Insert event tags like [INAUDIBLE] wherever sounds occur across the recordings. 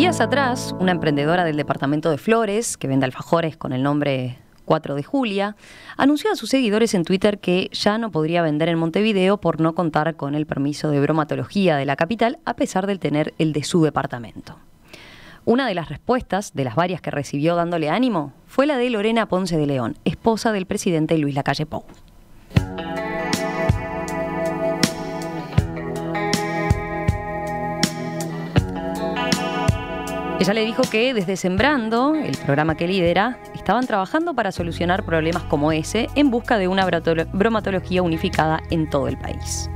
Días atrás, una emprendedora del departamento de Flores, que vende alfajores con el nombre 4 de Julia, anunció a sus seguidores en Twitter que ya no podría vender en Montevideo por no contar con el permiso de bromatología de la capital, a pesar de tener el de su departamento. Una de las respuestas, de las varias que recibió dándole ánimo, fue la de Lorena Ponce de León, esposa del presidente Luis Lacalle Pou. Ella le dijo que desde Sembrando, el programa que lidera, estaban trabajando para solucionar problemas como ese en busca de una bromatología unificada en todo el país.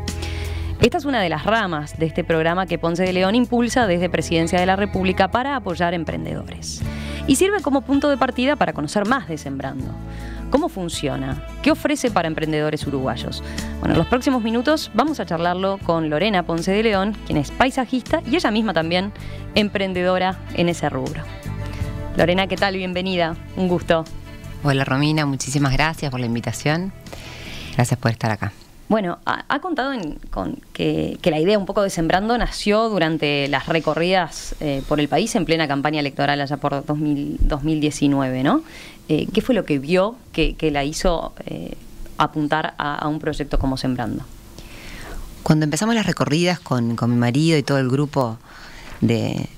Esta es una de las ramas de este programa que Ponce de León impulsa desde Presidencia de la República para apoyar emprendedores. Y sirve como punto de partida para conocer más de Sembrando. ¿Cómo funciona? ¿Qué ofrece para emprendedores uruguayos? Bueno, en los próximos minutos vamos a charlarlo con Lorena Ponce de León, quien es paisajista y ella misma también emprendedora en ese rubro. Lorena, ¿qué tal? Bienvenida, un gusto. Hola Romina, muchísimas gracias por la invitación. Gracias por estar acá. Bueno, ha, contado con que, la idea un poco de Sembrando nació durante las recorridas eh, por el país en plena campaña electoral allá por 2019, ¿no? Eh, ¿qué fue lo que vio que, la hizo eh, apuntar a, un proyecto como Sembrando? Cuando empezamos las recorridas con, mi marido y todo el grupo de,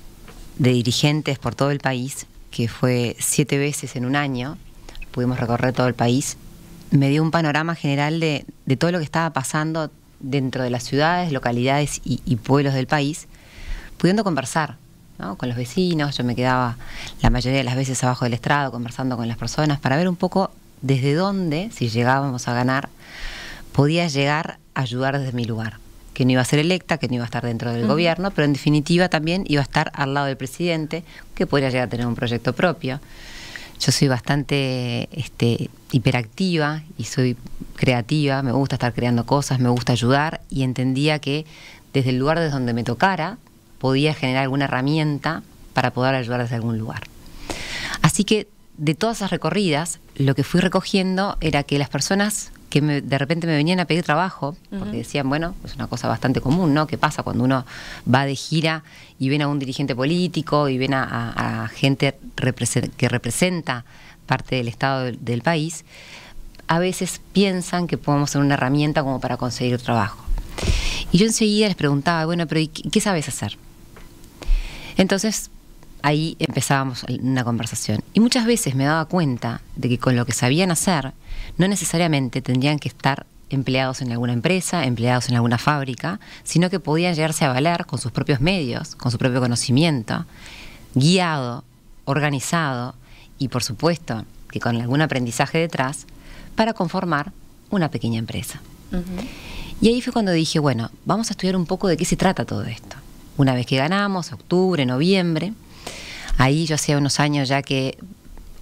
dirigentes por todo el país, que fue siete veces en un año, pudimos recorrer todo el país, me dio un panorama general de, todo lo que estaba pasando dentro de las ciudades, localidades y pueblos del país, pudiendo conversar con los vecinos, yo me quedaba la mayoría de las veces abajo del estrado conversando con las personas para ver un poco desde dónde, si llegábamos a ganar, podía llegar a ayudar desde mi lugar que no iba a ser electa, que no iba a estar dentro del gobierno, pero en definitiva también iba a estar al lado del presidente, que podría llegar a tener un proyecto propio. Yo soy bastante este, hiperactiva y soy creativa, me gusta estar creando cosas, me gusta ayudar y entendía que desde el lugar desde donde me tocara, podía generar alguna herramienta para poder ayudar desde algún lugar. Así que de todas esas recorridas, lo que fui recogiendo era que las personas que de repente me venían a pedir trabajo, porque decían, bueno, es una cosa bastante común, ¿no? ¿Qué pasa cuando uno va de gira y ven a un dirigente político y ven a, gente que representa parte del Estado del, país? A veces piensan que podemos ser una herramienta como para conseguir trabajo. Y yo enseguida les preguntaba, bueno, pero qué sabes hacer? Entonces, ahí empezábamos una conversación. Y muchas veces me daba cuenta de que con lo que sabían hacer, no necesariamente tendrían que estar empleados en alguna empresa, empleados en alguna fábrica, sino que podían llegarse a valer con sus propios medios, con su propio conocimiento, guiado, organizado y por supuesto que con algún aprendizaje detrás para conformar una pequeña empresa. Y ahí fue cuando dije, bueno, vamos a estudiar un poco de qué se trata todo esto una vez que ganamos, octubre, noviembre. Ahí yo hacía unos años ya que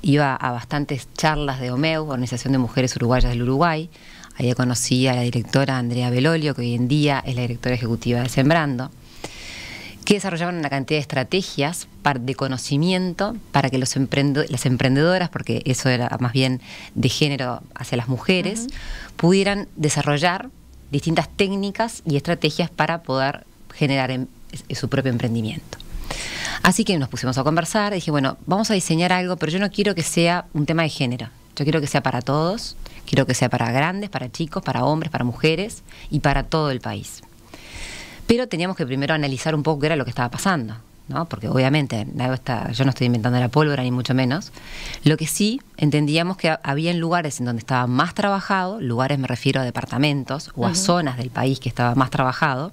iba a bastantes charlas de OMEU, Organización de Mujeres Uruguayas del Uruguay. Ahí conocí a la directora Andrea Belolio, que hoy en día es la directora ejecutiva de Sembrando, que desarrollaban una cantidad de estrategias de conocimiento para que los las emprendedoras, porque eso era más bien de género hacia las mujeres, pudieran desarrollar distintas técnicas y estrategias para poder generar empleo es su propio emprendimiento. Así que nos pusimos a conversar, dije, bueno, vamos a diseñar algo, pero yo no quiero que sea un tema de género, yo quiero que sea para todos, quiero que sea para grandes, para chicos, para hombres, para mujeres y para todo el país. Pero teníamos que primero analizar un poco qué era lo que estaba pasando, ¿no? porque obviamente yo no estoy inventando la pólvora, ni mucho menos. Lo que sí entendíamos que había en lugares en donde estaba más trabajado, lugares me refiero a departamentos o a zonas del país que estaba más trabajado,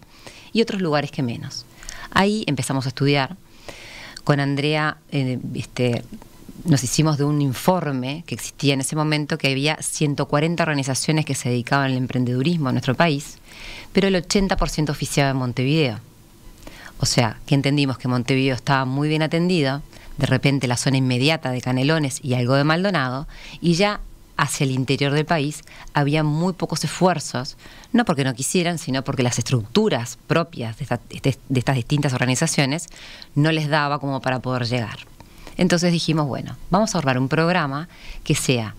y otros lugares que menos. Ahí empezamos a estudiar. Con Andrea eh, este, nos hicimos de un informe que existía en ese momento que había 140 organizaciones que se dedicaban al emprendedurismo en nuestro país, pero el 80% oficiaba en Montevideo. O sea, que entendimos que Montevideo estaba muy bien atendida, de repente la zona inmediata de Canelones y algo de Maldonado, y ya hacia el interior del país había muy pocos esfuerzos, no porque no quisieran, sino porque las estructuras propias de, estas distintas organizaciones no les daba como para poder llegar. Entonces dijimos, bueno, vamos a formar un programa que sea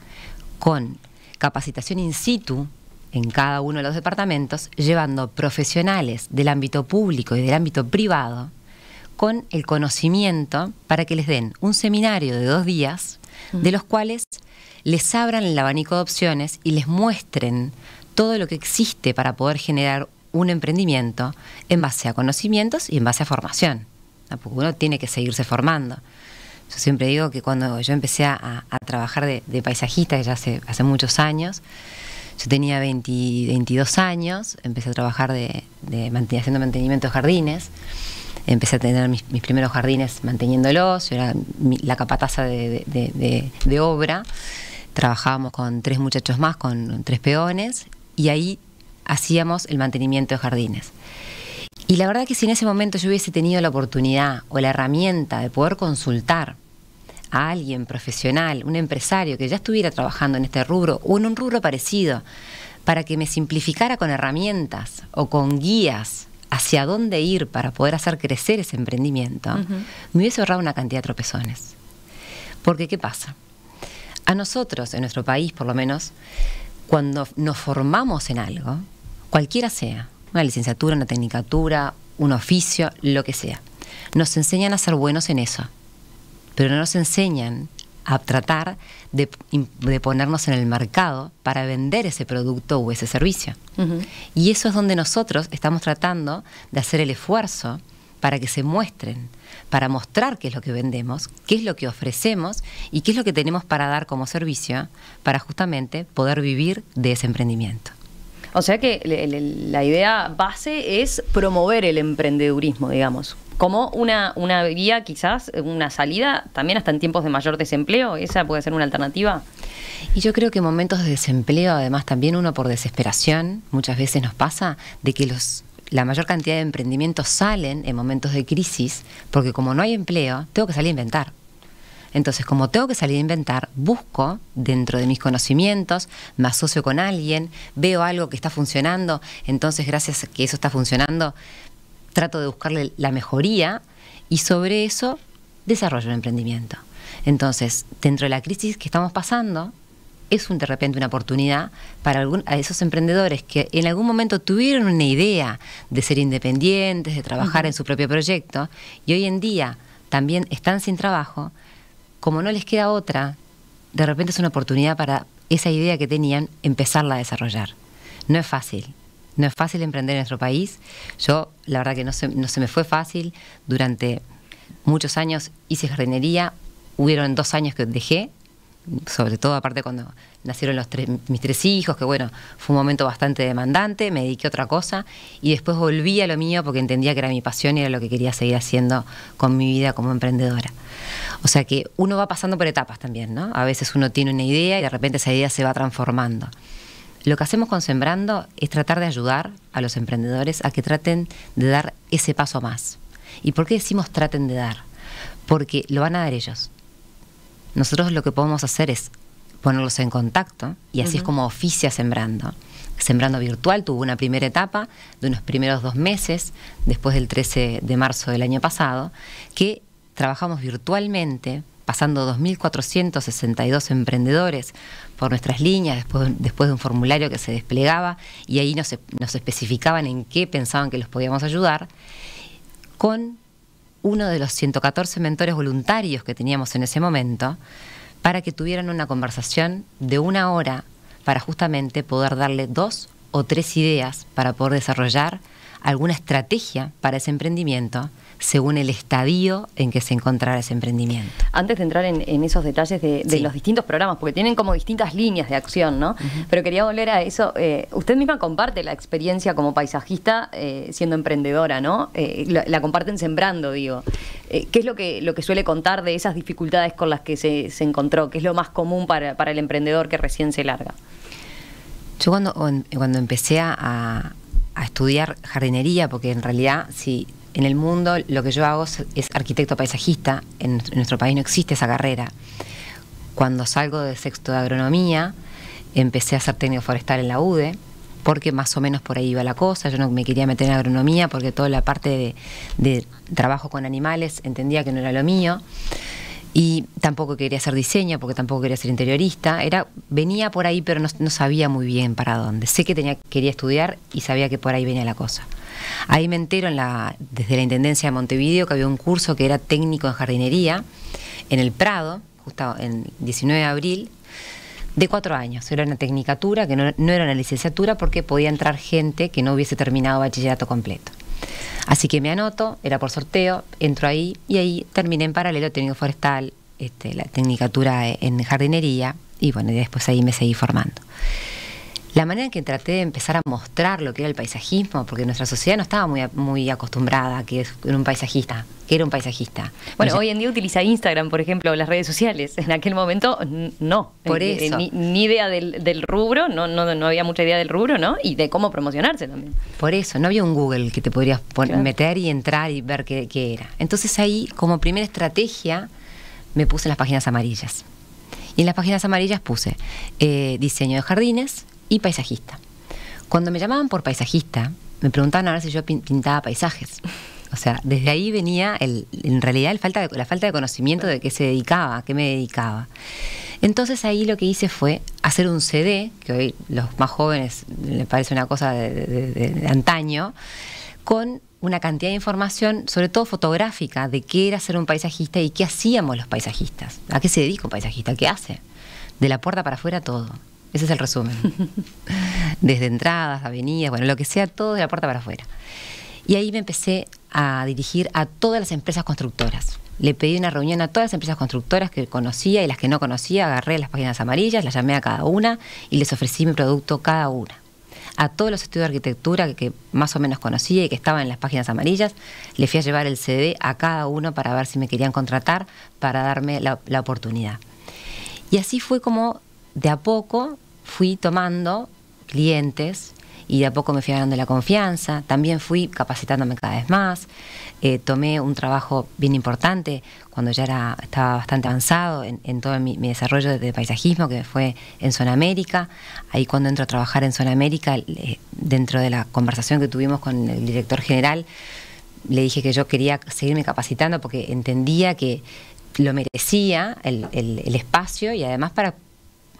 con capacitación in situ en cada uno de los departamentos, llevando profesionales del ámbito público y del ámbito privado con el conocimiento para que les den un seminario de dos días, de los cuales les abran el abanico de opciones y les muestren todo lo que existe para poder generar un emprendimiento en base a conocimientos y en base a formación. Ah, uno tiene que seguirse formando. Yo siempre digo que cuando yo empecé a, trabajar de, paisajista, ya hace, hace muchos años, yo tenía 22 años, empecé a trabajar haciendo mantenimiento de jardines, empecé a tener mis, primeros jardines manteniéndolos, yo era la capataza de, obra, trabajábamos con tres muchachos más, con tres peones, y ahí hacíamos el mantenimiento de jardines. Y la verdad que si en ese momento yo hubiese tenido la oportunidad o la herramienta de poder consultar a alguien profesional, un empresario que ya estuviera trabajando en este rubro o en un rubro parecido, para que me simplificara con herramientas o con guías hacia dónde ir para poder hacer crecer ese emprendimiento, me hubiese ahorrado una cantidad de tropezones. Porque, ¿qué pasa? A nosotros, en nuestro país por lo menos, cuando nos formamos en algo, cualquiera sea, una licenciatura, una tecnicatura, un oficio, lo que sea, nos enseñan a ser buenos en eso, pero no nos enseñan a tratar de, ponernos en el mercado para vender ese producto o ese servicio. Y eso es donde nosotros estamos tratando de hacer el esfuerzo para que se muestren, para mostrar qué es lo que vendemos, qué es lo que ofrecemos y qué es lo que tenemos para dar como servicio para justamente poder vivir de ese emprendimiento. O sea que la idea base es promover el emprendedurismo, digamos, como una, una guía, quizás una salida, también hasta en tiempos de mayor desempleo, esa puede ser una alternativa. Y yo creo que momentos de desempleo, además también uno por desesperación, muchas veces nos pasa de que los la mayor cantidad de emprendimientos salen en momentos de crisis, porque como no hay empleo, tengo que salir a inventar. Entonces, como tengo que salir a inventar, busco dentro de mis conocimientos, me asocio con alguien, veo algo que está funcionando, entonces gracias a que eso está funcionando, trato de buscarle la mejoría y sobre eso desarrollo el emprendimiento. Entonces, dentro de la crisis que estamos pasando, es un, de repente una oportunidad para esos emprendedores que en algún momento tuvieron una idea de ser independientes, de trabajar en su propio proyecto y hoy en día también están sin trabajo, como no les queda otra, de repente es una oportunidad para esa idea que tenían empezarla a desarrollar. No es fácil, no es fácil emprender en nuestro país. Yo, la verdad que no se, no se me fue fácil. Durante muchos años hice jardinería. Hubieron dos años que dejé sobre todo aparte cuando nacieron los mis tres hijos, que bueno, fue un momento bastante demandante, me dediqué a otra cosa y después volví a lo mío porque entendía que era mi pasión y era lo que quería seguir haciendo con mi vida como emprendedora. O sea que uno va pasando por etapas también, ¿no? A veces uno tiene una idea y de repente esa idea se va transformando. Lo que hacemos con Sembrando es tratar de ayudar a los emprendedores a que traten de dar ese paso más. ¿Y por qué decimos traten de dar? Porque lo van a dar ellos nosotros lo que podemos hacer es ponerlos en contacto y así es como oficia sembrando. Sembrando Virtual tuvo una primera etapa de unos primeros dos meses, después del 13 de marzo del año pasado, que trabajamos virtualmente, pasando 2.462 emprendedores por nuestras líneas, después, después de un formulario que se desplegaba y ahí nos especificaban en qué pensaban que los podíamos ayudar, con uno de los 114 mentores voluntarios que teníamos en ese momento para que tuvieran una conversación de una hora para justamente poder darle dos o tres ideas para poder desarrollar alguna estrategia para ese emprendimiento según el estadio en que se encontrara ese emprendimiento. Antes de entrar en, esos detalles de, los distintos programas, porque tienen como distintas líneas de acción, ¿no? Pero quería volver a eso. Eh, usted misma comparte la experiencia como paisajista eh, siendo emprendedora, ¿no? Eh, la, comparten sembrando, digo. ¿Qué es lo que, lo que suele contar de esas dificultades con las que se, encontró? ¿Qué es lo más común para, el emprendedor que recién se larga? Yo cuando, cuando empecé a, a estudiar jardinería, porque en realidad si en el mundo lo que yo hago es arquitecto paisajista, en, nuestro país no existe esa carrera. Cuando salgo de sexto de agronomía, empecé a hacer técnico forestal en la UDE, porque más o menos por ahí iba la cosa, yo no me quería meter en agronomía porque toda la parte de, trabajo con animales entendía que no era lo mío y tampoco quería hacer diseño porque tampoco quería ser interiorista era venía por ahí pero no, sabía muy bien para dónde sé que quería estudiar y sabía que por ahí venía la cosa Ahí me entero desde la Intendencia de Montevideo que había un curso que era técnico en jardinería en el Prado, justo en 19 de abril, de cuatro años. Era una tecnicatura, que no, era una licenciatura porque podía entrar gente que no hubiese terminado bachillerato completo. Así que me anoto, era por sorteo, entro ahí y ahí terminé en paralelo técnico forestal, este, la tecnicatura en jardinería y bueno, y después ahí me seguí formando la manera en que traté de empezar a mostrar lo que era el paisajismo, porque nuestra sociedad no estaba muy, muy acostumbrada a que era un paisajista, que era un paisajista. Bueno, hoy en día utiliza Instagram, por ejemplo, las redes sociales. En aquel momento no. Por eh, eso. Ni, idea del, rubro, no, no, no había mucha idea del rubro, ¿no? Y de cómo promocionarse también. Por eso, no había un Google que te podrías meter y entrar y ver qué, era. Entonces ahí, como primera estrategia, me puse en las páginas amarillas. Y en las páginas amarillas puse eh, diseño de jardines, y paisajista. Cuando me llamaban por paisajista, me preguntaban ahora si yo pintaba paisajes. O sea, desde ahí venía en realidad la falta de conocimiento de qué se dedicaba, qué me dedicaba. Entonces ahí lo que hice fue hacer un CD, que hoy los más jóvenes les parece una cosa de, de antaño, con una cantidad de información, sobre todo fotográfica, de qué era ser un paisajista y qué hacíamos los paisajistas, a qué se dedica un paisajista, qué hace, de la puerta para afuera todo. Ese es el resumen. [LAUGHS] Desde entradas, avenidas, bueno, lo que sea, todo de la puerta para afuera. Y ahí me empecé a dirigir a todas las empresas constructoras. Le pedí una reunión a todas las empresas constructoras que conocía y las que no conocía, agarré las páginas amarillas, las llamé a cada una y les ofrecí mi producto cada una. A todos los estudios de arquitectura que, más o menos conocía y que estaban en las páginas amarillas, les fui a llevar el CD a cada uno para ver si me querían contratar para darme la, la oportunidad. Y así fue como de a poco fui tomando clientes y de a poco me fui ganando la confianza. También fui capacitándome cada vez más. Eh, tomé un trabajo bien importante cuando ya era, estaba bastante avanzado en, todo mi, desarrollo de paisajismo, que fue en Zona América. Ahí cuando entro a trabajar en Zona América, dentro de la conversación que tuvimos con el director general, le dije que yo quería seguirme capacitando porque entendía que lo merecía el, el espacio y además para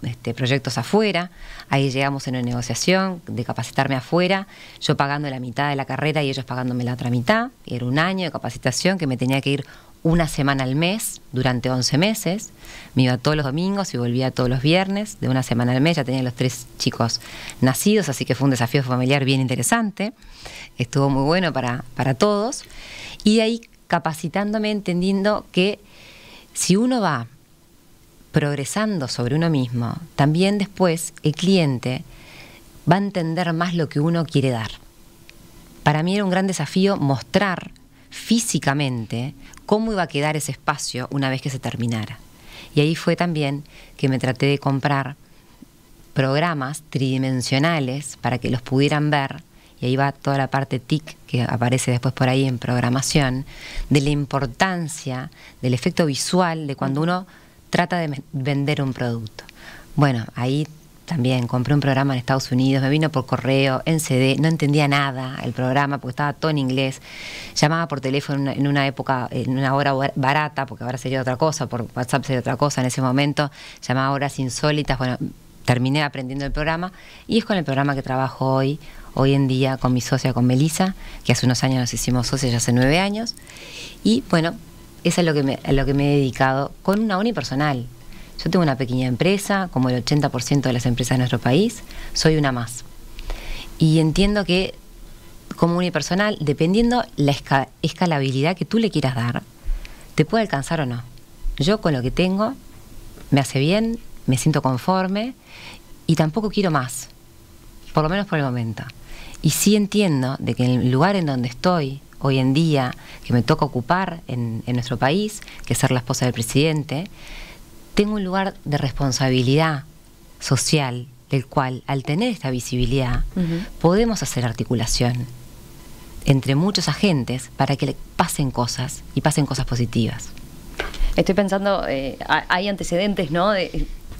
este, proyectos afuera, ahí llegamos en una negociación de capacitarme afuera, yo pagando la mitad de la carrera y ellos pagándome la otra mitad, era un año de capacitación que me tenía que ir una semana al mes durante 11 meses, me iba todos los domingos y volvía todos los viernes, de una semana al mes ya tenía los tres chicos nacidos, así que fue un desafío familiar bien interesante, estuvo muy bueno para, para todos, y ahí capacitándome, entendiendo que si uno va progresando sobre uno mismo, también después el cliente va a entender más lo que uno quiere dar. Para mí era un gran desafío mostrar físicamente cómo iba a quedar ese espacio una vez que se terminara. Y ahí fue también que me traté de comprar programas tridimensionales para que los pudieran ver, y ahí va toda la parte TIC que aparece después por ahí en programación, de la importancia del efecto visual de cuando uno trata de vender un producto. Bueno, ahí también compré un programa en Estados Unidos, me vino por correo, en CD, no entendía nada el programa porque estaba todo en inglés. Llamaba por teléfono en una época, en una hora barata, porque ahora sería otra cosa, por WhatsApp sería otra cosa en ese momento. Llamaba horas insólitas, bueno, terminé aprendiendo el programa y es con el programa que trabajo hoy, hoy en día con mi socia, con Melissa, que hace unos años nos hicimos socios, ya hace nueve años. Y bueno, es a lo que me, lo que me he dedicado con una unipersonal. Yo tengo una pequeña empresa, como el 80% de las empresas de nuestro país, soy una más. Y entiendo que como unipersonal, dependiendo la escalabilidad que tú le quieras dar, te puede alcanzar o no. Yo con lo que tengo me hace bien, me siento conforme y tampoco quiero más, por lo menos por el momento. Y sí entiendo de que el lugar en donde estoy, hoy en día que me toca ocupar en, nuestro país, que ser la esposa del presidente, tengo un lugar de responsabilidad social del cual, al tener esta visibilidad, podemos hacer articulación entre muchos agentes para que pasen cosas y pasen cosas positivas. Estoy pensando, eh, hay antecedentes, ¿no?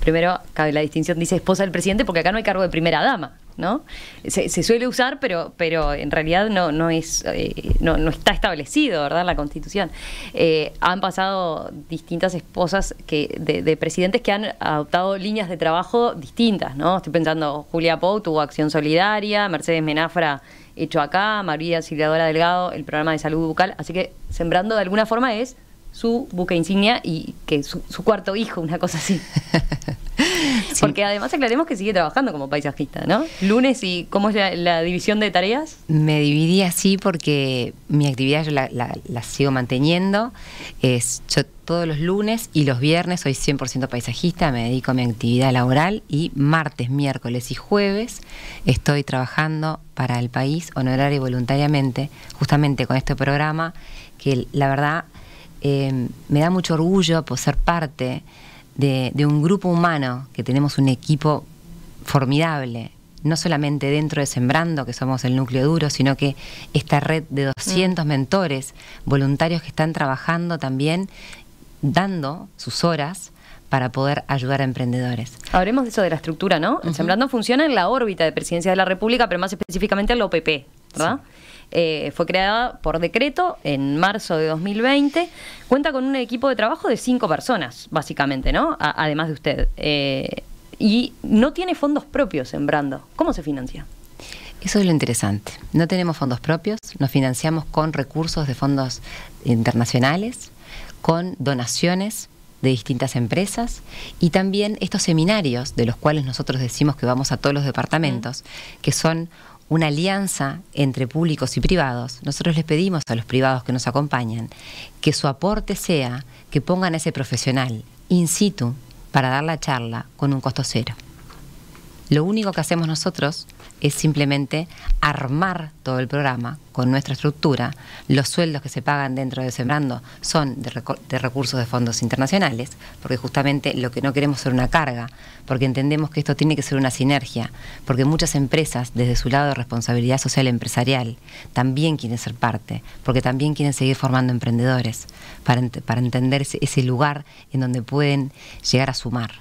primero, cabe la distinción, dice esposa del presidente, porque acá no hay cargo de primera dama. ¿no? Se, suele usar, pero, pero en realidad no, no, es, eh, no, no, está establecido, ¿verdad?, en la Constitución. Eh, han pasado distintas esposas que, de, presidentes que han adoptado líneas de trabajo distintas, ¿no? Estoy pensando, Julia Pou tuvo Acción Solidaria, Mercedes Menafra hecho acá, María Silviadora Delgado, el programa de salud bucal, así que sembrando de alguna forma es su buque insignia y que su, cuarto hijo, una cosa así. [LAUGHS] Porque además aclaremos que sigue trabajando como paisajista, ¿no? Lunes y ¿cómo es la, división de tareas? Me dividí así porque mi actividad yo la, sigo manteniendo. yo todos los lunes y los viernes soy 100% paisajista, me dedico a mi actividad laboral y martes, miércoles y jueves estoy trabajando para el país honorario y voluntariamente, justamente con este programa que la verdad Em, me da mucho orgullo por pues, ser parte de, un grupo humano, que tenemos un equipo formidable, no solamente dentro de Sembrando, que somos el núcleo duro, sino que esta red de 200 mm. mentores voluntarios que están trabajando también, dando sus horas para poder ayudar a emprendedores. Hablemos de eso de la estructura, ¿no? Sembrando funciona en la órbita de Presidencia de la República, pero más específicamente en la OPP, ¿verdad? Eh, fue creada por decreto en marzo de 2020. Cuenta con un equipo de trabajo de cinco personas, básicamente, ¿no? además de usted. Eh, y no tiene fondos propios en Brando... ¿Cómo se financia? Eso es lo interesante. No tenemos fondos propios, nos financiamos con recursos de fondos internacionales, con donaciones de distintas empresas y también estos seminarios de los cuales nosotros decimos que vamos a todos los departamentos, que son una alianza entre públicos y privados, nosotros les pedimos a los privados que nos acompañan que su aporte sea que pongan a ese profesional in situ para dar la charla con un costo cero. Lo único que hacemos nosotros es simplemente armar todo el programa con nuestra estructura. Los sueldos que se pagan dentro de Sembrando son de, recursos de fondos internacionales, porque justamente lo que no queremos ser una carga, porque entendemos que esto tiene que ser una sinergia, porque muchas empresas desde su lado de responsabilidad social empresarial también quieren ser parte, porque también quieren seguir formando emprendedores para, para entender ese, lugar en donde pueden llegar a sumar.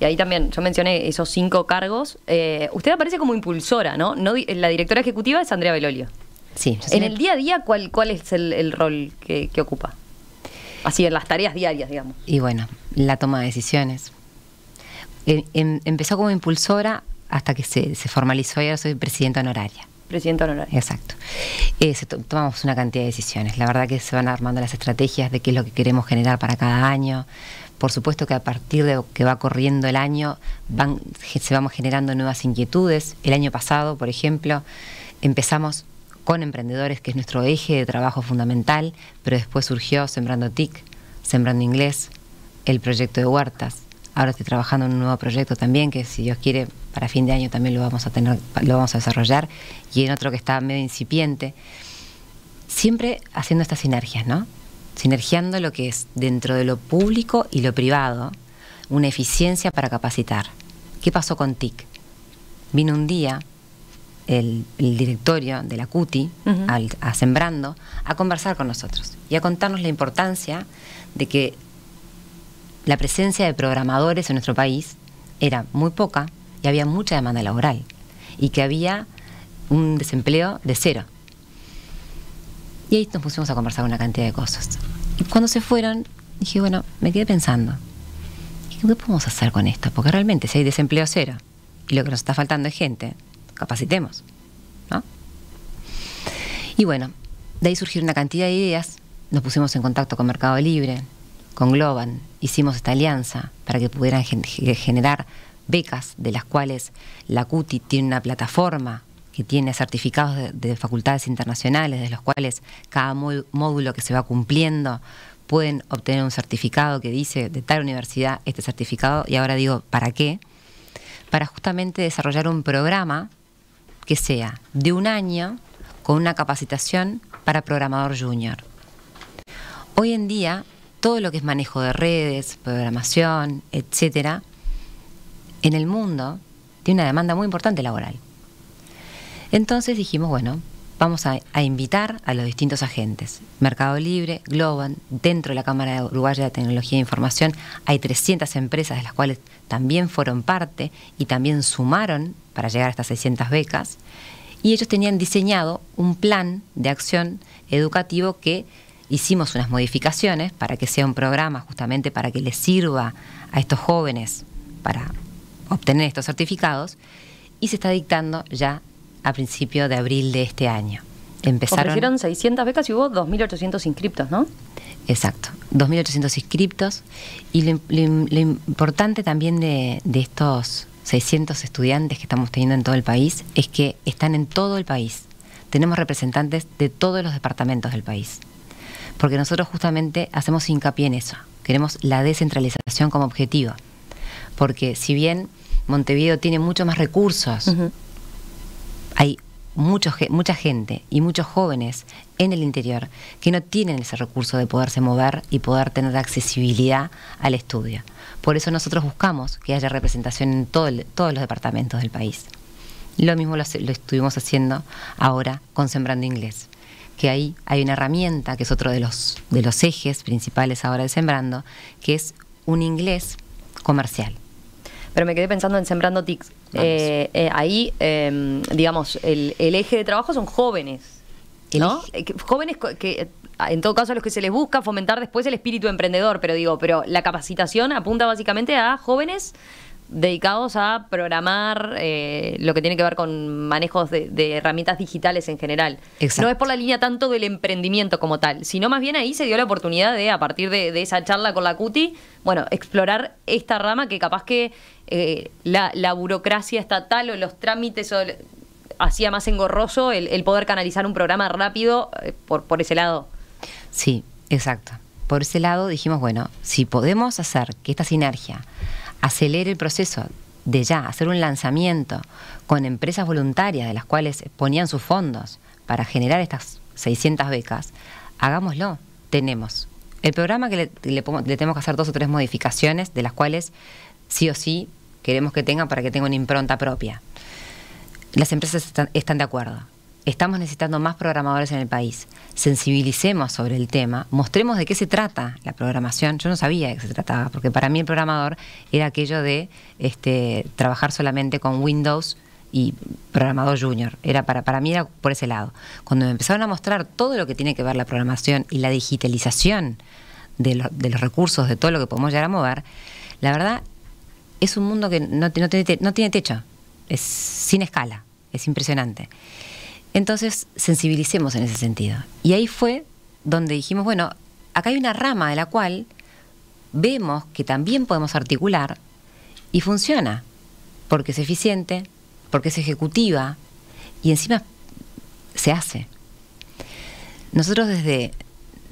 Y ahí también yo mencioné esos cinco cargos. Eh, usted aparece como impulsora, ¿no? la directora ejecutiva es Andrea Belolio. Sí. En el día a día, ¿cuál, cuál es el, rol que, ocupa? Así, en las tareas diarias, digamos. Y bueno, la toma de decisiones. empezó como impulsora hasta que se, formalizó y soy presidenta honoraria. Presidenta honoraria. Exacto. Eh, tomamos una cantidad de decisiones. La verdad que se van armando las estrategias de qué es lo que queremos generar para cada año. Por supuesto que a partir de que va corriendo el año se vamos generando nuevas inquietudes. El año pasado, por ejemplo, empezamos con emprendedores, que es nuestro eje de trabajo fundamental, pero después surgió Sembrando TIC, Sembrando Inglés, el proyecto de huertas. Ahora estoy trabajando en un nuevo proyecto también, que si Dios quiere, para fin de año también lo vamos a tener, lo vamos a desarrollar, y en otro que está medio incipiente. Siempre haciendo estas sinergias, ¿no? sinergiando lo que es dentro de lo público y lo privado, una eficiencia para capacitar. ¿Qué pasó con TIC? Vino un día el, directorio de la CUTI a Sembrando a conversar con nosotros y a contarnos la importancia de que la presencia de programadores en nuestro país era muy poca y había mucha demanda laboral y que había un desempleo de cero. Y ahí nos pusimos a conversar una cantidad de cosas. Y cuando se fueron, dije, bueno, me quedé pensando. ¿qué podemos hacer con esto? Porque realmente si hay desempleo cero y lo que nos está faltando es gente, capacitemos. Y bueno, de ahí surgieron una cantidad de ideas. Nos pusimos en contacto con Mercado Libre, con Globan, hicimos esta alianza para que pudieran generar becas, de las cuales la CUTI tiene una plataforma que tiene certificados de, facultades internacionales, de los cuales cada módulo que se va cumpliendo pueden obtener un certificado que dice de tal universidad este certificado, y ahora digo, ¿para qué? Para justamente desarrollar un programa que sea de un año con una capacitación para programador junior. Hoy en día, todo lo que es manejo de redes, programación, etcétera, en el mundo tiene una demanda muy importante laboral. Entonces dijimos, bueno, vamos a, invitar a los distintos agentes. Mercado Libre, Globan, dentro de la Cámara Uruguaya de Tecnología e Información hay 300 empresas de las cuales también fueron parte y también sumaron para llegar a estas 600 becas. Y ellos tenían diseñado un plan de acción educativo que hicimos unas modificaciones para que sea un programa justamente para que les sirva a estos jóvenes para obtener estos certificados y se está dictando ya a principio de abril de este año. Empezaron, Ofrecieron 600 becas y hubo 2.800 inscriptos, ¿no? Exacto, 2.800 inscriptos. Y lo, importante también de, estos 600 estudiantes que estamos teniendo en todo el país es que están en todo el país. Tenemos representantes de todos los departamentos del país. Porque nosotros justamente hacemos hincapié en eso. Queremos la descentralización como objetivo. Porque si bien Montevideo tiene muchos más recursos hay mucha gente y muchos jóvenes en el interior que no tienen ese recurso de poderse mover y poder tener accesibilidad al estudio. Por eso nosotros buscamos que haya representación en todos los departamentos del país. Lo mismo lo, lo, estuvimos haciendo ahora con Sembrando Inglés, que ahí hay una herramienta que es otro de los, de los ejes principales ahora de Sembrando, que es un inglés comercial. Pero me quedé pensando en Sembrando TICs. Eh, eh, ahí, em, digamos, el, eje de trabajo son jóvenes. ¿No? Eh, jóvenes que, en todo caso, a los que se les busca fomentar después el espíritu emprendedor, pero digo, pero la capacitación apunta básicamente a jóvenes dedicados a programar lo que tiene que ver con manejos de, herramientas digitales en general. No es por la línea tanto del emprendimiento como tal, sino más bien ahí se dio la oportunidad de, a partir de, de esa charla con la CUTI, bueno, explorar esta rama que capaz que eh, la, burocracia estatal o los trámites hacía más engorroso el, poder canalizar un programa rápido eh, por, por ese lado. Sí, exacto. Por ese lado dijimos, bueno, si podemos hacer que esta sinergia acelere el proceso de ya hacer un lanzamiento con empresas voluntarias de las cuales ponían sus fondos para generar estas 600 becas, hagámoslo. Tenemos el programa que le tenemos que hacer dos o tres modificaciones, de las cuales sí o sí queremos que tenga para que tenga una impronta propia. Las empresas están, de acuerdo. Estamos necesitando más programadores en el país. Sensibilicemos sobre el tema, mostremos de qué se trata la programación. Yo no sabía de qué se trataba, porque para mí el programador era aquello de este, trabajar solamente con Windows y programador junior. Era para, para mí era por ese lado. Cuando me empezaron a mostrar todo lo que tiene que ver la programación y la digitalización de, de los recursos, de todo lo que podemos llegar a mover, la verdad es un mundo que no, tiene, no tiene techo, es sin escala, es impresionante. Entonces, sensibilicemos en ese sentido. Y ahí fue donde dijimos, bueno, acá hay una rama de la cual vemos que también podemos articular y funciona, porque es eficiente, porque es ejecutiva y encima se hace. Nosotros desde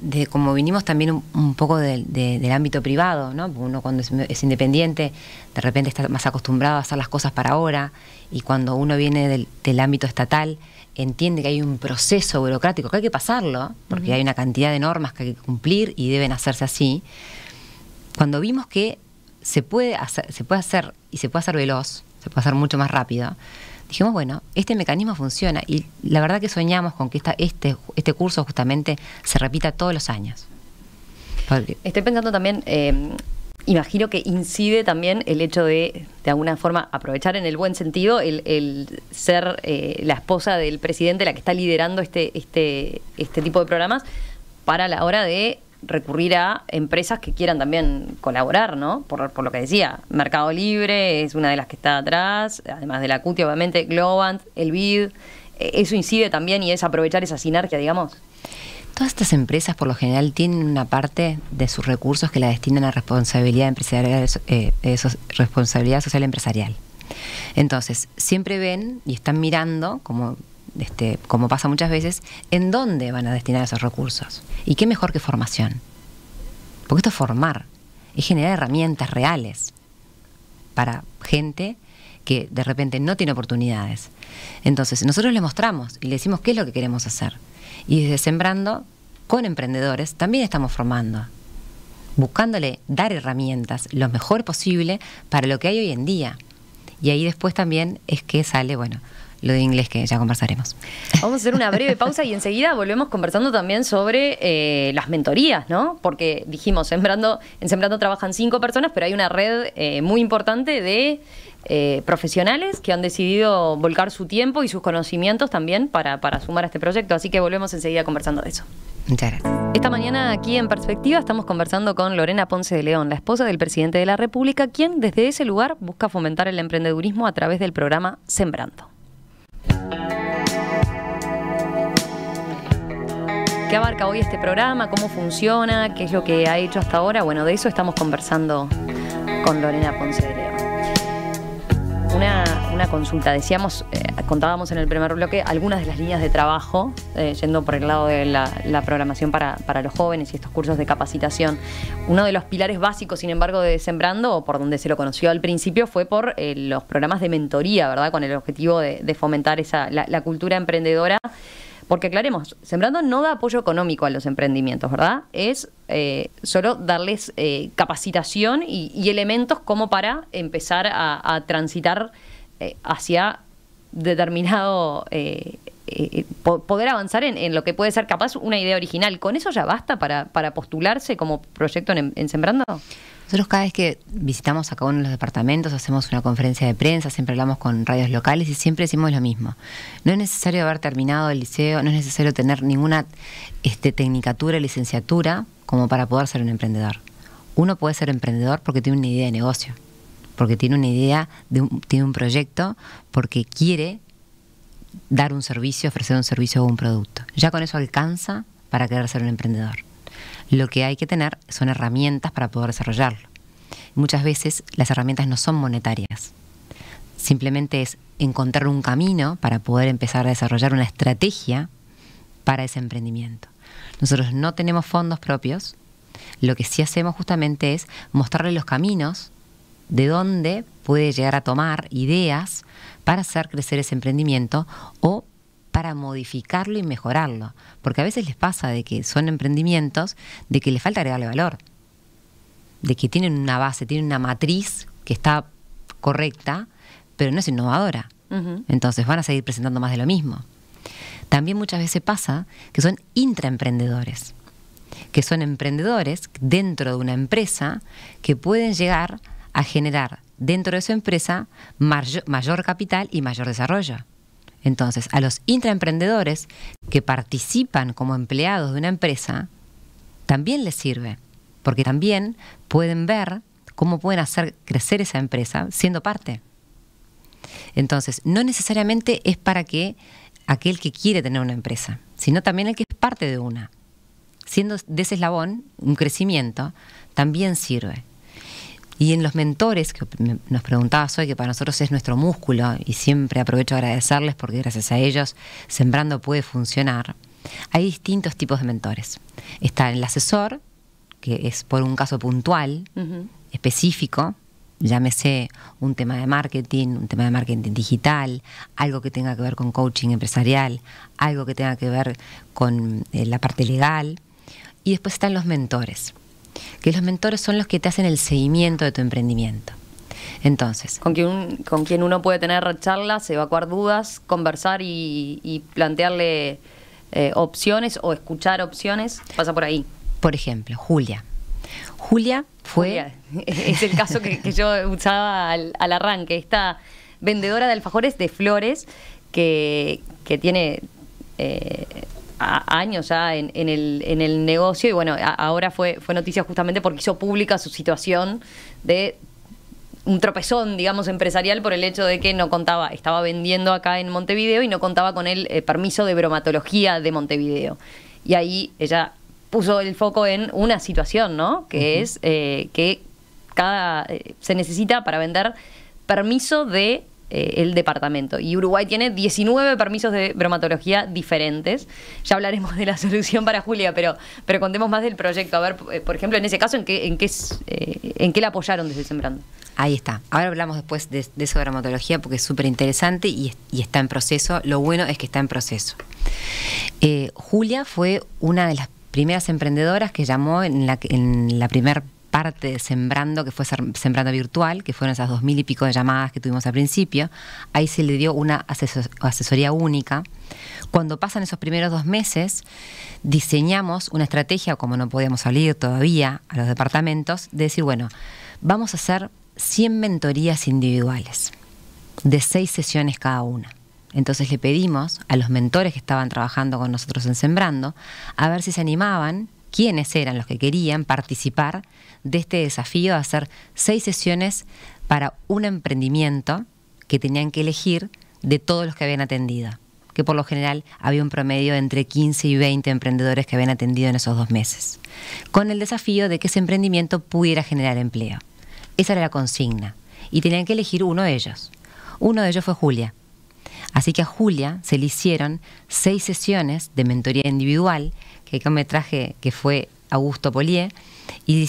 de como vinimos también un, poco del ámbito privado, ¿no? Uno cuando es, independiente, de repente está más acostumbrado a hacer las cosas para ahora, y cuando uno viene del, del ámbito estatal, entiende que hay un proceso burocrático que hay que pasarlo, porque hay una cantidad de normas que hay que cumplir y deben hacerse así. Cuando vimos que se puede se puede hacer y se puede hacer veloz, se puede hacer mucho más rápido, dijimos, bueno, este mecanismo funciona y la verdad que soñamos con que este, este curso justamente se repita todos los años. Estoy pensando también... Em, imagino que incide también el hecho de, de alguna forma, aprovechar en el buen sentido el, ser eh, la esposa del presidente, la que está liderando este, este, este tipo de programas, para la hora de recurrir a empresas que quieran también colaborar, ¿no? Por, lo que decía, Mercado Libre es una de las que está atrás, además de la CUTI, obviamente, Globant, el BID. Eh, eso incide también y es aprovechar esa sinergia, digamos. Todas estas empresas, por lo general, tienen una parte de sus recursos que la destinan a responsabilidad empresarial, eh, eh, responsabilidad social empresarial. Entonces, siempre ven y están mirando, como este, como pasa muchas veces, en dónde van a destinar esos recursos. Y qué mejor que formación. Porque esto es formar, es generar herramientas reales para gente que de repente no tiene oportunidades. Entonces, nosotros le mostramos y le decimos qué es lo que queremos hacer. Y desde Sembrando, con emprendedores, también estamos formando, buscándole dar herramientas lo mejor posible para lo que hay hoy en día. Y ahí después también es que sale, bueno, lo de inglés que ya conversaremos. Vamos a hacer una breve pausa y enseguida volvemos conversando también sobre eh, las mentorías, ¿no? Porque dijimos, Sembrando, en Sembrando trabajan cinco personas, pero hay una red eh, muy importante de eh, profesionales que han decidido volcar su tiempo y sus conocimientos también para, para sumar a este proyecto. Así que volvemos enseguida conversando de eso. Muchas gracias. Esta mañana aquí en Perspectiva estamos conversando con Lorena Ponce de León, la esposa del presidente de la República, quien desde ese lugar busca fomentar el emprendedurismo a través del programa Sembrando. ¿Qué abarca hoy este programa? ¿Cómo funciona? ¿Qué es lo que ha hecho hasta ahora? Bueno, de eso estamos conversando con Lorena Ponce de León una, una consulta. Decíamos, eh, contábamos en el primer bloque algunas de las líneas de trabajo, eh, yendo por el lado de la, programación para, para, los jóvenes y estos cursos de capacitación. Uno de los pilares básicos, sin embargo, de Sembrando, o por donde se lo conoció al principio, fue por eh, los programas de mentoría, ¿verdad? Con el objetivo de, fomentar esa, la, la cultura emprendedora. Porque aclaremos, Sembrando no da apoyo económico a los emprendimientos, ¿verdad? Es eh, solo darles eh, capacitación y, elementos como para empezar a, transitar eh, hacia determinado, poder avanzar en, lo que puede ser capaz una idea original. ¿Con eso ya basta para, postularse como proyecto en Sembrando? Nosotros cada vez que visitamos a cada uno de los departamentos, hacemos una conferencia de prensa, siempre hablamos con radios locales y siempre decimos lo mismo. No es necesario haber terminado el liceo, no es necesario tener ninguna este, tecnicatura, licenciatura, como para poder ser un emprendedor. Uno puede ser emprendedor porque tiene una idea de negocio, porque tiene una idea, de tiene un proyecto, porque quiere dar un servicio, ofrecer un servicio o un producto. Ya con eso alcanza para querer ser un emprendedor. Lo que hay que tener son herramientas para poder desarrollarlo. Muchas veces las herramientas no son monetarias. Simplemente es encontrar un camino para poder empezar a desarrollar una estrategia para ese emprendimiento. Nosotros no tenemos fondos propios. Lo que sí hacemos justamente es mostrarle los caminos de dónde puede llegar a tomar ideas para hacer crecer ese emprendimiento o para modificarlo y mejorarlo. Porque a veces les pasa de que son emprendimientos, de que les falta agregarle valor, de que tienen una base, tienen una matriz que está correcta, pero no es innovadora. Entonces van a seguir presentando más de lo mismo. También muchas veces pasa que son intraemprendedores, que son emprendedores dentro de una empresa que pueden llegar a generar dentro de su empresa mayor capital y mayor desarrollo. Entonces, a los intraemprendedores que participan como empleados de una empresa, también les sirve, porque también pueden ver cómo pueden hacer crecer esa empresa siendo parte. Entonces, no necesariamente es para que aquel que quiere tener una empresa, sino también el que es parte de una. Siendo de ese eslabón, un crecimiento, también sirve. Y en los mentores, que nos preguntabas hoy, que para nosotros es nuestro músculo, y siempre aprovecho a agradecerles porque gracias a ellos Sembrando puede funcionar, hay distintos tipos de mentores. Está el asesor, que es por un caso puntual, específico, llámese un tema de marketing, un tema de marketing digital, algo que tenga que ver con coaching empresarial, algo que tenga que ver con eh, la parte legal. Y después están los mentores que los mentores son los que te hacen el seguimiento de tu emprendimiento. Entonces. Con quien, con quien uno puede tener charlas, evacuar dudas, conversar y, plantearle eh, opciones o escuchar opciones, pasa por ahí. Por ejemplo, Julia. Julia fue... Julia. [LAUGHS] Es el caso que, yo usaba al, arranque, esta vendedora de alfajores de flores que, tiene... Eh, años ya en, el, negocio y bueno, ahora fue, fue noticia justamente porque hizo pública su situación de un tropezón, digamos, empresarial por el hecho de que no contaba, estaba vendiendo acá en Montevideo y no contaba con el eh, permiso de bromatología de Montevideo. Y ahí ella puso el foco en una situación, ¿no? Que es eh, que cada eh, se necesita para vender permiso de eh, el departamento. Y Uruguay tiene 19 permisos de bromatología diferentes. Ya hablaremos de la [LAUGHS] solución para Julia, pero, pero contemos más del proyecto. A ver, eh, por ejemplo, en ese caso, ¿en qué, en qué, eh, ¿en qué la apoyaron desde Sembrando? Ahí está. Ahora hablamos después de, de eso bromatología porque es súper interesante y, está en proceso. Lo bueno es que está en proceso. Julia fue una de las primeras emprendedoras que llamó en la, en la primera parte de Sembrando, que fue Sembrando Virtual, que fueron esas dos mil y pico de llamadas que tuvimos al principio, ahí se le dio una asesoría única. Cuando pasan esos primeros dos meses, diseñamos una estrategia, como no podíamos salir todavía a los departamentos, de decir, bueno, vamos a hacer 100 mentorías individuales, de seis sesiones cada una. Entonces le pedimos a los mentores que estaban trabajando con nosotros en Sembrando a ver si se animaban quiénes eran los que querían participar de este desafío de hacer seis sesiones para un emprendimiento que tenían que elegir de todos los que habían atendido, que por lo general había un promedio de entre 15 y 20 emprendedores que habían atendido en esos dos meses, con el desafío de que ese emprendimiento pudiera generar empleo. Esa era la consigna, y tenían que elegir uno de ellos. Uno de ellos fue Julia. Así que a Julia se le hicieron seis sesiones de mentoría individual que que fue Augusto Polié, y,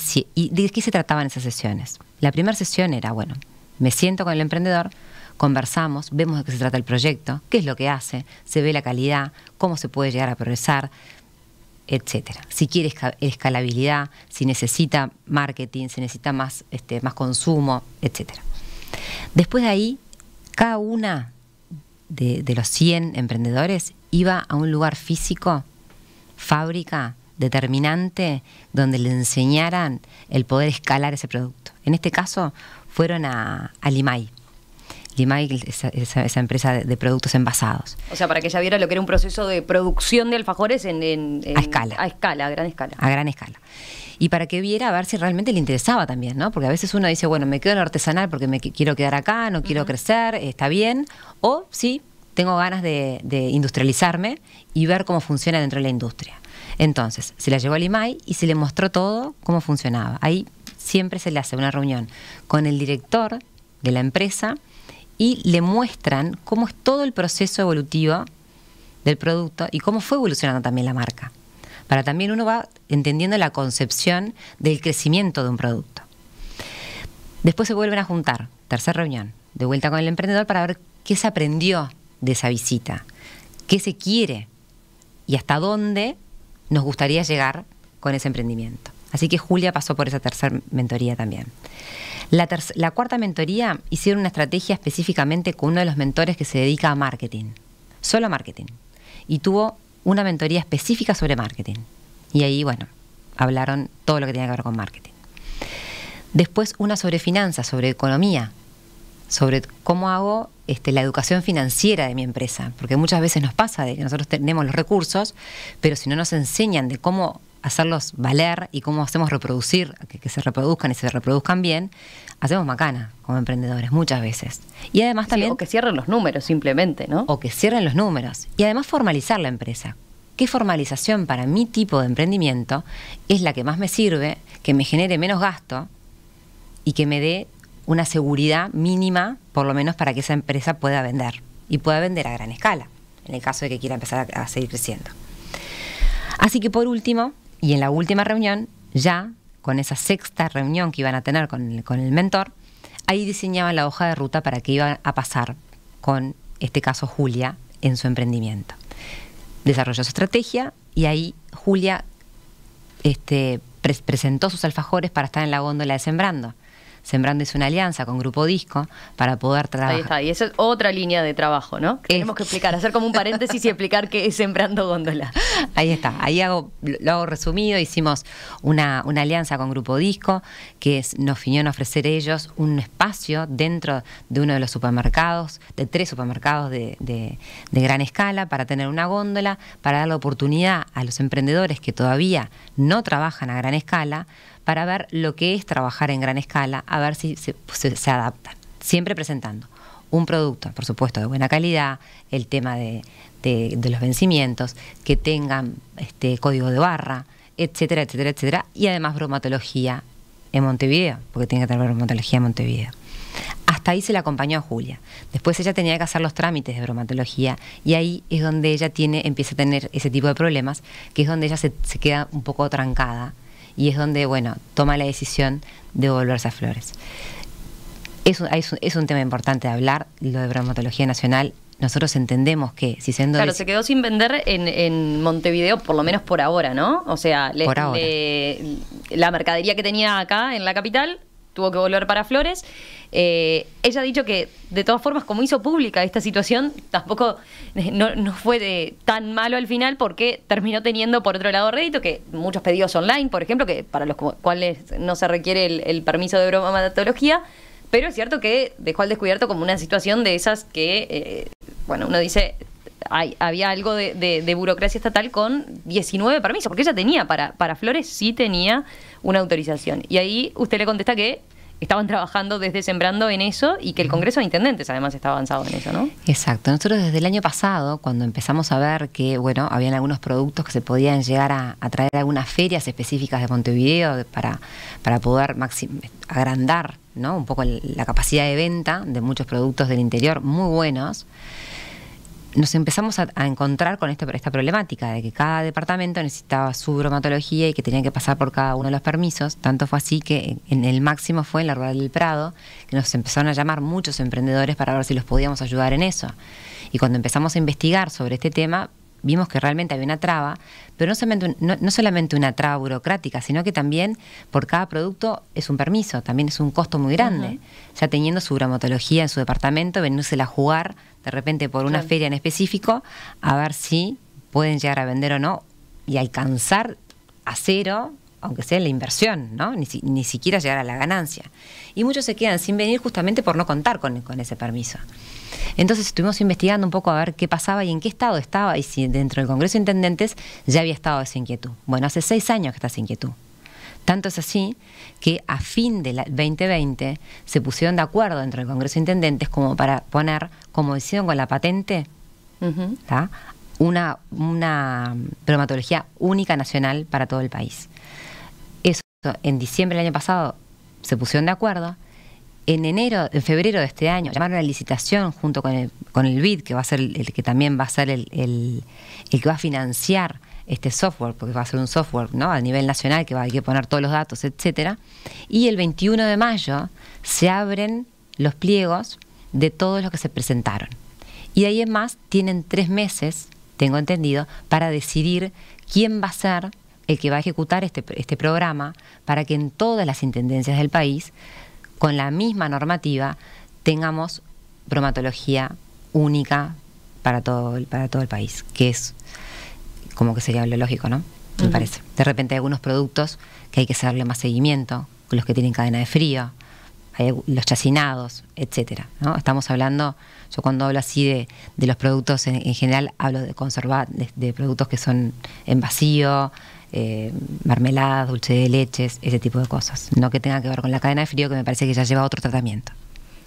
de qué se trataban esas sesiones. La primera sesión era, bueno, me siento con el emprendedor, conversamos, vemos de qué se trata el proyecto, qué es lo que hace, se ve la calidad, cómo se puede llegar a progresar, etcétera. Si quiere escalabilidad, si necesita marketing, si necesita más, este, más consumo, etcétera. Después de ahí, cada una de, de los 100 emprendedores iba a un lugar físico fábrica determinante donde le enseñaran el poder escalar ese producto. En este caso fueron a, Limay. Limay, esa, esa, empresa de, productos envasados. O sea, para que ella viera lo que era un proceso de producción de alfajores en, a escala. A escala, a gran escala. A gran escala. Y para que viera a ver si realmente le interesaba también, ¿no? Porque a veces uno dice, bueno, me quedo en lo artesanal porque me quiero quedar acá, no quiero crecer, está bien. O sí, tengo ganas de, industrializarme y ver cómo funciona dentro de la industria. Entonces, se la llevó al IMAI y se le mostró todo cómo funcionaba. Ahí siempre se le hace una reunión con el director de la empresa y le muestran cómo es todo el proceso evolutivo del producto y cómo fue evolucionando también la marca. Para también uno va entendiendo la concepción del crecimiento de un producto. Después se vuelven a juntar, tercera reunión, de vuelta con el emprendedor para ver qué se aprendió de esa visita, qué se quiere y hasta dónde nos gustaría llegar con ese emprendimiento. Así que Julia pasó por esa tercera mentoría también. La, cuarta mentoría hicieron una estrategia específicamente con uno de los mentores que se dedica a marketing, solo a marketing. Y tuvo una mentoría específica sobre marketing. Y ahí, bueno, hablaron todo lo que tenía que ver con marketing. Después una sobre finanzas, sobre economía, sobre cómo hago este, la educación financiera de mi empresa, porque muchas veces nos pasa de que nosotros tenemos los recursos, pero si no nos enseñan de cómo hacerlos valer y cómo hacemos reproducir, que, se reproduzcan y se reproduzcan bien, hacemos macana como emprendedores muchas veces. Y además también... o que cierren los números simplemente, ¿no? O que cierren los números. Y además formalizar la empresa. ¿Qué formalización para mi tipo de emprendimiento es la que más me sirve, que me genere menos gasto y que me dé una seguridad mínima, por lo menos para que esa empresa pueda vender y pueda vender a gran escala, en el caso de que quiera empezar a, seguir creciendo. Así que por último, y en la última reunión, ya con esa sexta reunión que iban a tener con el, mentor, ahí diseñaban la hoja de ruta para que iba a pasar con este caso Julia en su emprendimiento. Desarrolló su estrategia y ahí Julia este, presentó sus alfajores para estar en la góndola de Sembrando. Sembrando es una alianza con Grupo Disco para poder trabajar. Ahí está, y esa es otra línea de trabajo, ¿no? tenemos que explicar, hacer como un paréntesis y explicar qué es Sembrando Góndola. [LAUGHS] Ahí está, ahí hago, lo hago resumido, hicimos una, alianza con Grupo Disco que nos finió en ofrecer ellos un espacio dentro de uno de los supermercados, de tres supermercados de gran escala, para tener una góndola, para dar la oportunidad a los emprendedores que todavía no trabajan a gran escala, para ver lo que es trabajar en gran escala, a ver si se, adaptan. Siempre presentando un producto, por supuesto, de buena calidad, el tema de, los vencimientos, que tengan este código de barra, etcétera, etcétera, etcétera, y además bromatología en Montevideo, porque tiene que tener bromatología en Montevideo. Hasta ahí se la acompañó a Julia. Después ella tenía que hacer los trámites de bromatología y ahí es donde ella tiene, empieza a tener ese tipo de problemas, que es donde ella se queda un poco trancada y es donde, bueno, toma la decisión de volverse a Flores. Es un, es tema importante de hablar, lo de bromatología nacional nosotros entendemos que si siendo claro se quedó sin vender en, en, Montevideo por lo menos por ahora no o sea la mercadería que tenía acá en la capital tuvo que volver para Flores. Eh, ella ha dicho que, de todas formas, como hizo pública esta situación, tampoco eh, no, fue de, tan malo al final porque terminó teniendo, por otro lado, rédito, que muchos pedidos online, por ejemplo, que para los cuales no se requiere el, permiso de bromamatología, pero es cierto que dejó al descubierto como una situación de esas que, eh, bueno, uno dice, hay, había algo de, de, burocracia estatal con 19 permisos, porque ella tenía para, para Flores, sí tenía una autorización. Y ahí usted le contesta que estaban trabajando desde Sembrando en eso y que el Congreso de Intendentes además está avanzado en eso, ¿no? Exacto. Nosotros desde el año pasado, cuando empezamos a ver que, bueno, habían algunos productos que se podían llegar a, traer a algunas ferias específicas de Montevideo para, para poder agrandar ¿no? un poco la capacidad de venta de muchos productos del interior muy buenos nos empezamos a, encontrar con esta problemática de que cada departamento necesitaba su bromatología y que tenía que pasar por cada uno de los permisos. Tanto fue así que en el máximo fue en la Rural del Prado, que nos empezaron a llamar muchos emprendedores para ver si los podíamos ayudar en eso. Y cuando empezamos a investigar sobre este tema, vimos que realmente había una traba, pero no solamente, no, solamente una traba burocrática, sino que también por cada producto es un permiso, también es un costo muy grande. Ya teniendo su gramatología en su departamento, venirse a jugar de repente por una feria en específico, a ver si pueden llegar a vender o no y alcanzar a cero aunque sea la inversión, Ni, siquiera llegar a la ganancia. Y muchos se quedan sin venir justamente por no contar con ese permiso. Entonces estuvimos investigando un poco a ver qué pasaba y en qué estado estaba y si dentro del Congreso de Intendentes ya había estado esa inquietud. Bueno, hace seis años que está esa inquietud. Tanto es así que a fin del 2020 se pusieron de acuerdo dentro del Congreso de Intendentes como para poner, como hicieron con la patente, una, una bromatología única nacional para todo el país. Eso en diciembre del año pasado se pusieron de acuerdo, en enero, en febrero de este año, llamaron a licitación junto con el, con el BID, que va a ser el, que también va a ser el, que va a financiar este software, porque va a ser un software ¿no? a nivel nacional que va a que poner todos los datos, etcétera. Y el 21 de mayo se abren los pliegos de todos los que se presentaron. Y ahí es más tienen tres meses, tengo entendido, para decidir quién va a ser el que va a ejecutar este, este programa para que en todas las intendencias del país con la misma normativa tengamos bromatología única para todo, el, para todo el país, que es como que sería lo lógico, ¿no? Me parece. De repente hay algunos productos que hay que hacerle más seguimiento, los que tienen cadena de frío, los chacinados, etcétera. ¿no? Estamos hablando, yo cuando hablo así de, de los productos en, general, hablo de conservar, de, de productos que son en vacío, eh, dulce de leches, ese tipo de cosas. No que tenga que ver con la cadena de frío, que me parece que ya lleva otro tratamiento.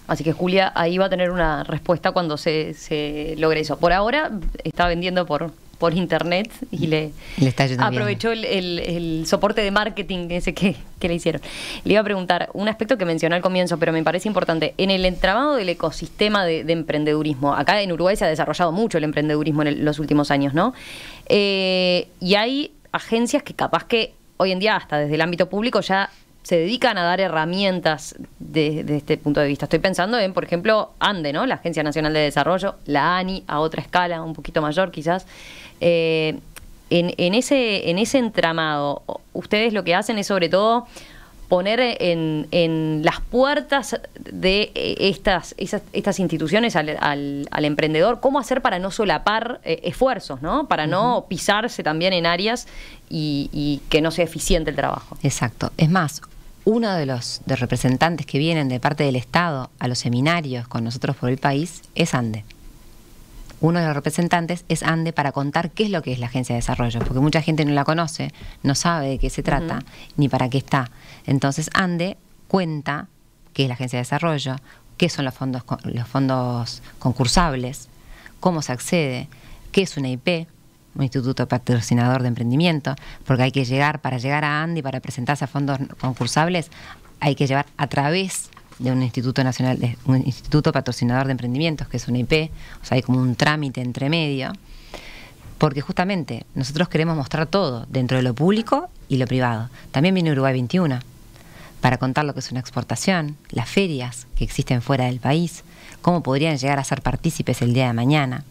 Así que Julia ahí va a tener una respuesta cuando se, logre eso. Por ahora está vendiendo por, por internet y le, le está aprovechó el, soporte de marketing ese que, le hicieron. Le iba a preguntar un aspecto que mencioné al comienzo, pero me parece importante. En el entramado del ecosistema de, emprendedurismo, acá en Uruguay se ha desarrollado mucho el emprendedurismo en los últimos años, ¿no? Eh, y hay agencias que capaz que hoy en día, hasta desde el ámbito público, ya se dedican a dar herramientas desde este punto de vista. Estoy pensando en, por ejemplo, ANDE, ¿no? La Agencia Nacional de Desarrollo, la ANI, a otra escala, un poquito mayor quizás. Eh, en, en, ese, en ese entramado, ustedes lo que hacen es sobre todo poner en, en las puertas de eh, estas, estas instituciones al, al, emprendedor, cómo hacer para no solapar eh, esfuerzos, ¿no? Para no pisarse también en áreas y, y que no sea eficiente el trabajo. Exacto. Es más, uno de los representantes que vienen de parte del Estado a los seminarios con nosotros por el país es ANDE uno de los representantes es ANDE para contar qué es lo que es la agencia de desarrollo, porque mucha gente no la conoce, no sabe de qué se trata, ni para qué está. Entonces ANDE cuenta qué es la agencia de desarrollo, qué son los fondos, los fondos concursables, cómo se accede, qué es una IP, un instituto patrocinador de emprendimiento, porque hay que llegar, para llegar a ANDE, para presentarse a fondos concursables, hay que llevar a través de un instituto nacional, un instituto patrocinador de emprendimientos, que es un IP, o sea, hay como un trámite entre medio, porque justamente nosotros queremos mostrar todo dentro de lo público y lo privado. También viene Uruguay 21 para contar lo que es una exportación, las ferias que existen fuera del país, cómo podrían llegar a ser partícipes el día de mañana.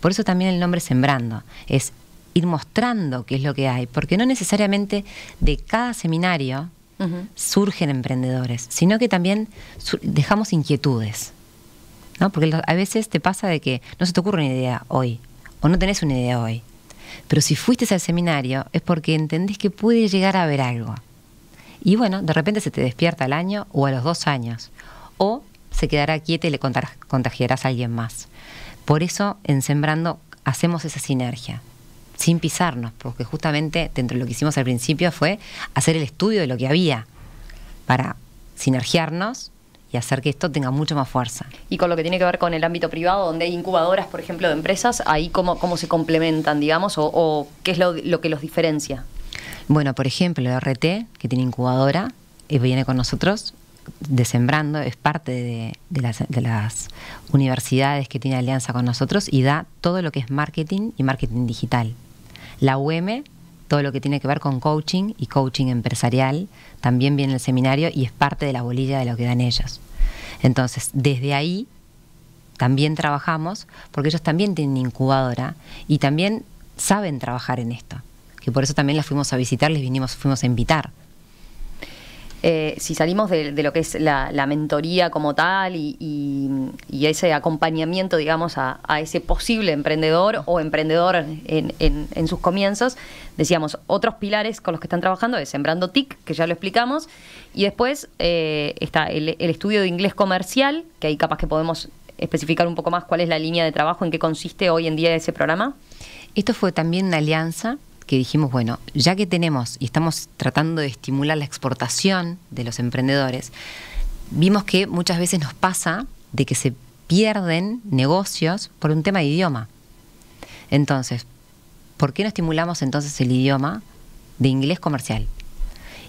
Por eso también el nombre Sembrando es ir mostrando qué es lo que hay, porque no necesariamente de cada seminario surgen emprendedores, sino que también dejamos inquietudes. ¿no? Porque a veces te pasa de que no se te ocurre una idea hoy, o no tenés una idea hoy. Pero si fuiste al seminario es porque entendés que puede llegar a haber algo. Y bueno, de repente se te despierta al año o a los dos años. O se quedará quieta y le contagiarás a alguien más. Por eso en Sembrando hacemos esa sinergia sin pisarnos, porque justamente dentro de lo que hicimos al principio fue hacer el estudio de lo que había para sinergiarnos y hacer que esto tenga mucho más fuerza. Y con lo que tiene que ver con el ámbito privado, donde hay incubadoras, por ejemplo, de empresas, ahí cómo, cómo se complementan, digamos, o, qué es lo, que los diferencia. Bueno, por ejemplo, el RT, que tiene incubadora, eh, viene con nosotros desembrando, es parte de las universidades que tiene alianza con nosotros y da todo lo que es marketing y marketing digital la UM, todo lo que tiene que ver con coaching y coaching empresarial, también viene el seminario y es parte de la bolilla de lo que dan ellos. Entonces, desde ahí también trabajamos, porque ellos también tienen incubadora y también saben trabajar en esto, que por eso también las fuimos a visitar, les vinimos, fuimos a invitar. Eh, si salimos de, lo que es la, mentoría como tal y, ese acompañamiento, digamos, a, ese posible emprendedor o emprendedor en, sus comienzos, decíamos, otros pilares con los que están trabajando es Sembrando TIC, que ya lo explicamos, y después eh, está el, el estudio de inglés comercial, que ahí capaz que podemos especificar un poco más cuál es la línea de trabajo, en qué consiste hoy en día ese programa. Esto fue también una alianza que dijimos, bueno, ya que tenemos y estamos tratando de estimular la exportación de los emprendedores, vimos que muchas veces nos pasa de que se pierden negocios por un tema de idioma. Entonces, ¿por qué no estimulamos entonces el idioma de inglés comercial?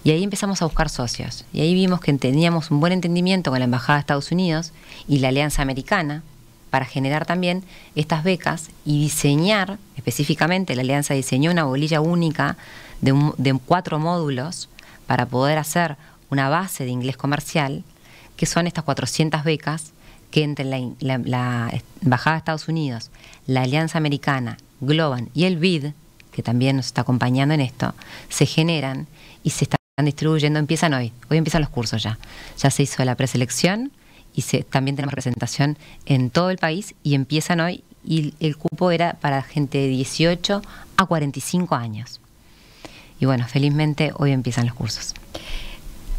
Y ahí empezamos a buscar socios. Y ahí vimos que teníamos un buen entendimiento con la Embajada de Estados Unidos y la Alianza Americana, para generar también estas becas y diseñar, específicamente la Alianza diseñó una bolilla única de, cuatro módulos para poder hacer una base de inglés comercial, que son estas 400 becas que entre la, la Embajada de Estados Unidos, la Alianza Americana, Globan y el BID, que también nos está acompañando en esto, se generan y se están distribuyendo, empiezan hoy, hoy empiezan los cursos ya. Ya se hizo la preselección, y también tenemos representación en todo el país y empiezan hoy y el cupo era para gente de 18 a 45 años. Y bueno, felizmente hoy empiezan los cursos.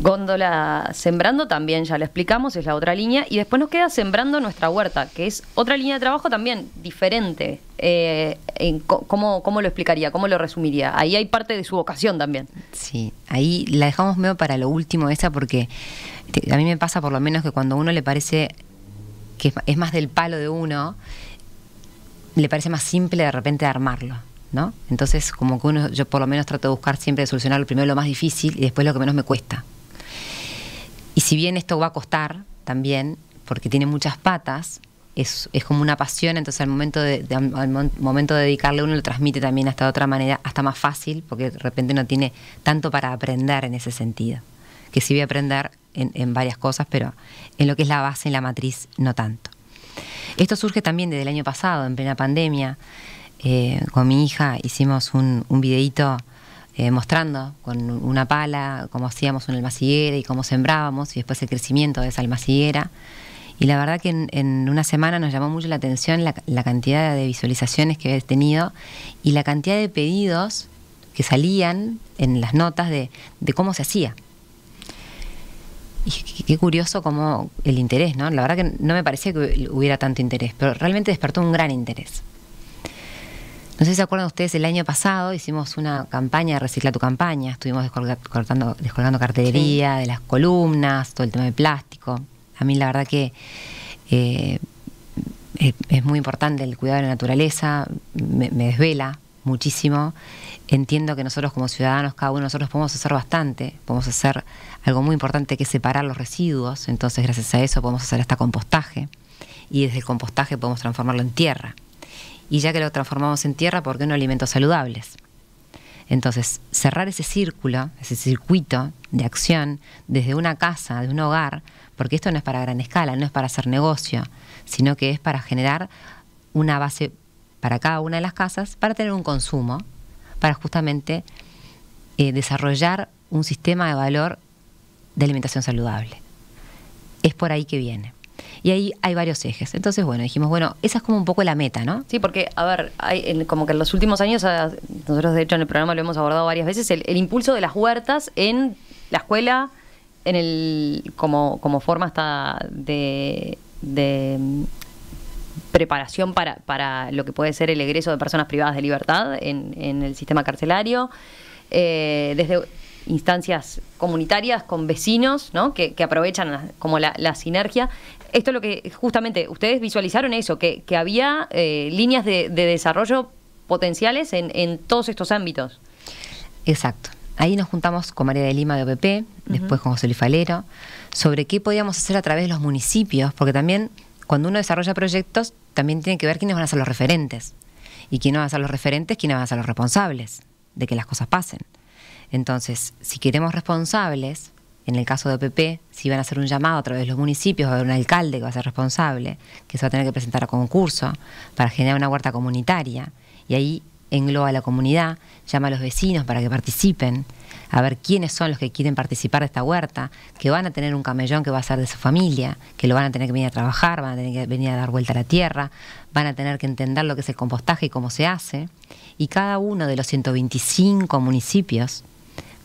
Góndola Sembrando también, ya lo explicamos, es la otra línea. Y después nos queda Sembrando Nuestra Huerta, que es otra línea de trabajo también diferente. Eh, cómo, ¿cómo, lo explicaría? ¿Cómo lo resumiría? Ahí hay parte de su vocación también. Sí, ahí la dejamos medio para lo último esa porque a mí me pasa por lo menos que cuando uno le parece que es más del palo de uno, le parece más simple de repente armarlo, ¿no? Entonces, como que uno, yo por lo menos trato de buscar siempre de solucionar primero lo más difícil y después lo que menos me cuesta. Y si bien esto va a costar también, porque tiene muchas patas, es, como una pasión, entonces al momento de, al momento de dedicarle uno lo transmite también hasta de otra manera, hasta más fácil, porque de repente no tiene tanto para aprender en ese sentido. Que si voy a aprender en, varias cosas, pero en lo que es la base, en la matriz, no tanto. Esto surge también desde el año pasado, en plena pandemia. Eh, con mi hija hicimos un, un videíto eh, mostrando con una pala cómo hacíamos una almaciguera y cómo sembrábamos y después el crecimiento de esa almaciguera. Y la verdad que en, una semana nos llamó mucho la atención la, cantidad de visualizaciones que había tenido y la cantidad de pedidos que salían en las notas de, de cómo se hacía qué curioso como el interés, ¿no? La verdad que no me parecía que hubiera tanto interés, pero realmente despertó un gran interés. No sé si se acuerdan ustedes, el año pasado hicimos una campaña, de Recicla tu campaña, estuvimos descolgando, descolgando cartelería de las columnas, todo el tema de plástico. A mí la verdad que eh, es, muy importante el cuidado de la naturaleza, me desvela, muchísimo. Entiendo que nosotros como ciudadanos, cada uno de nosotros podemos hacer bastante, podemos hacer algo muy importante que es separar los residuos, entonces gracias a eso podemos hacer hasta compostaje y desde el compostaje podemos transformarlo en tierra. Y ya que lo transformamos en tierra, ¿por qué no alimentos saludables? Entonces, cerrar ese círculo, ese circuito de acción desde una casa, de un hogar, porque esto no es para gran escala, no es para hacer negocio, sino que es para generar una base para cada una de las casas para tener un consumo, para justamente eh, desarrollar un sistema de valor de alimentación saludable. Es por ahí que viene. Y ahí hay varios ejes. Entonces, bueno, dijimos, bueno, esa es como un poco la meta, ¿no? Sí, porque, a ver, hay, como que en los últimos años, ah, nosotros de hecho en el programa lo hemos abordado varias veces, el, impulso de las huertas en la escuela, en el como, como forma hasta de preparación para, para lo que puede ser el egreso de personas privadas de libertad en, el sistema carcelario, eh, desde instancias comunitarias con vecinos, ¿no? que, aprovechan como la, sinergia. Esto es lo que justamente ustedes visualizaron eso, que, había eh, líneas de, desarrollo potenciales en, todos estos ámbitos. Exacto. Ahí nos juntamos con María de Lima de OPP, después con José Luis Falero, sobre qué podíamos hacer a través de los municipios, porque también cuando uno desarrolla proyectos, también tiene que ver quiénes van a ser los referentes. Y quiénes van a ser los referentes, quiénes van a ser los responsables de que las cosas pasen. Entonces, si queremos responsables, en el caso de OPP, si van a hacer un llamado a través de los municipios, va a haber un alcalde que va a ser responsable, que se va a tener que presentar a concurso para generar una huerta comunitaria. Y ahí engloba a la comunidad, llama a los vecinos para que participen a ver quiénes son los que quieren participar de esta huerta, que van a tener un camellón que va a ser de su familia, que lo van a tener que venir a trabajar, van a tener que venir a dar vuelta a la tierra, van a tener que entender lo que es el compostaje y cómo se hace. Y cada uno de los 125 municipios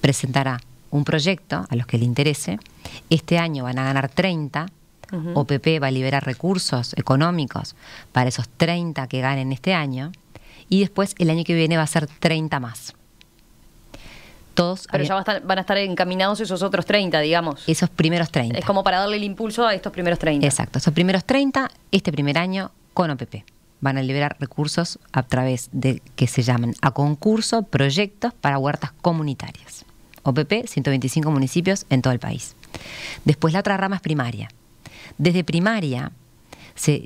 presentará un proyecto a los que le interese. Este año van a ganar 30. OPP va a liberar recursos económicos para esos 30 que ganen este año y después el año que viene va a ser 30 más. Pero ya van a, estar, encaminados esos otros 30, digamos. Esos primeros 30. Es como para darle el impulso a estos primeros 30. Exacto, esos primeros 30, este primer año con OPP. Van a liberar recursos a través de que se llaman a concurso proyectos para huertas comunitarias. OPP, 125 municipios en todo el país. Después la otra rama es primaria. Desde primaria se,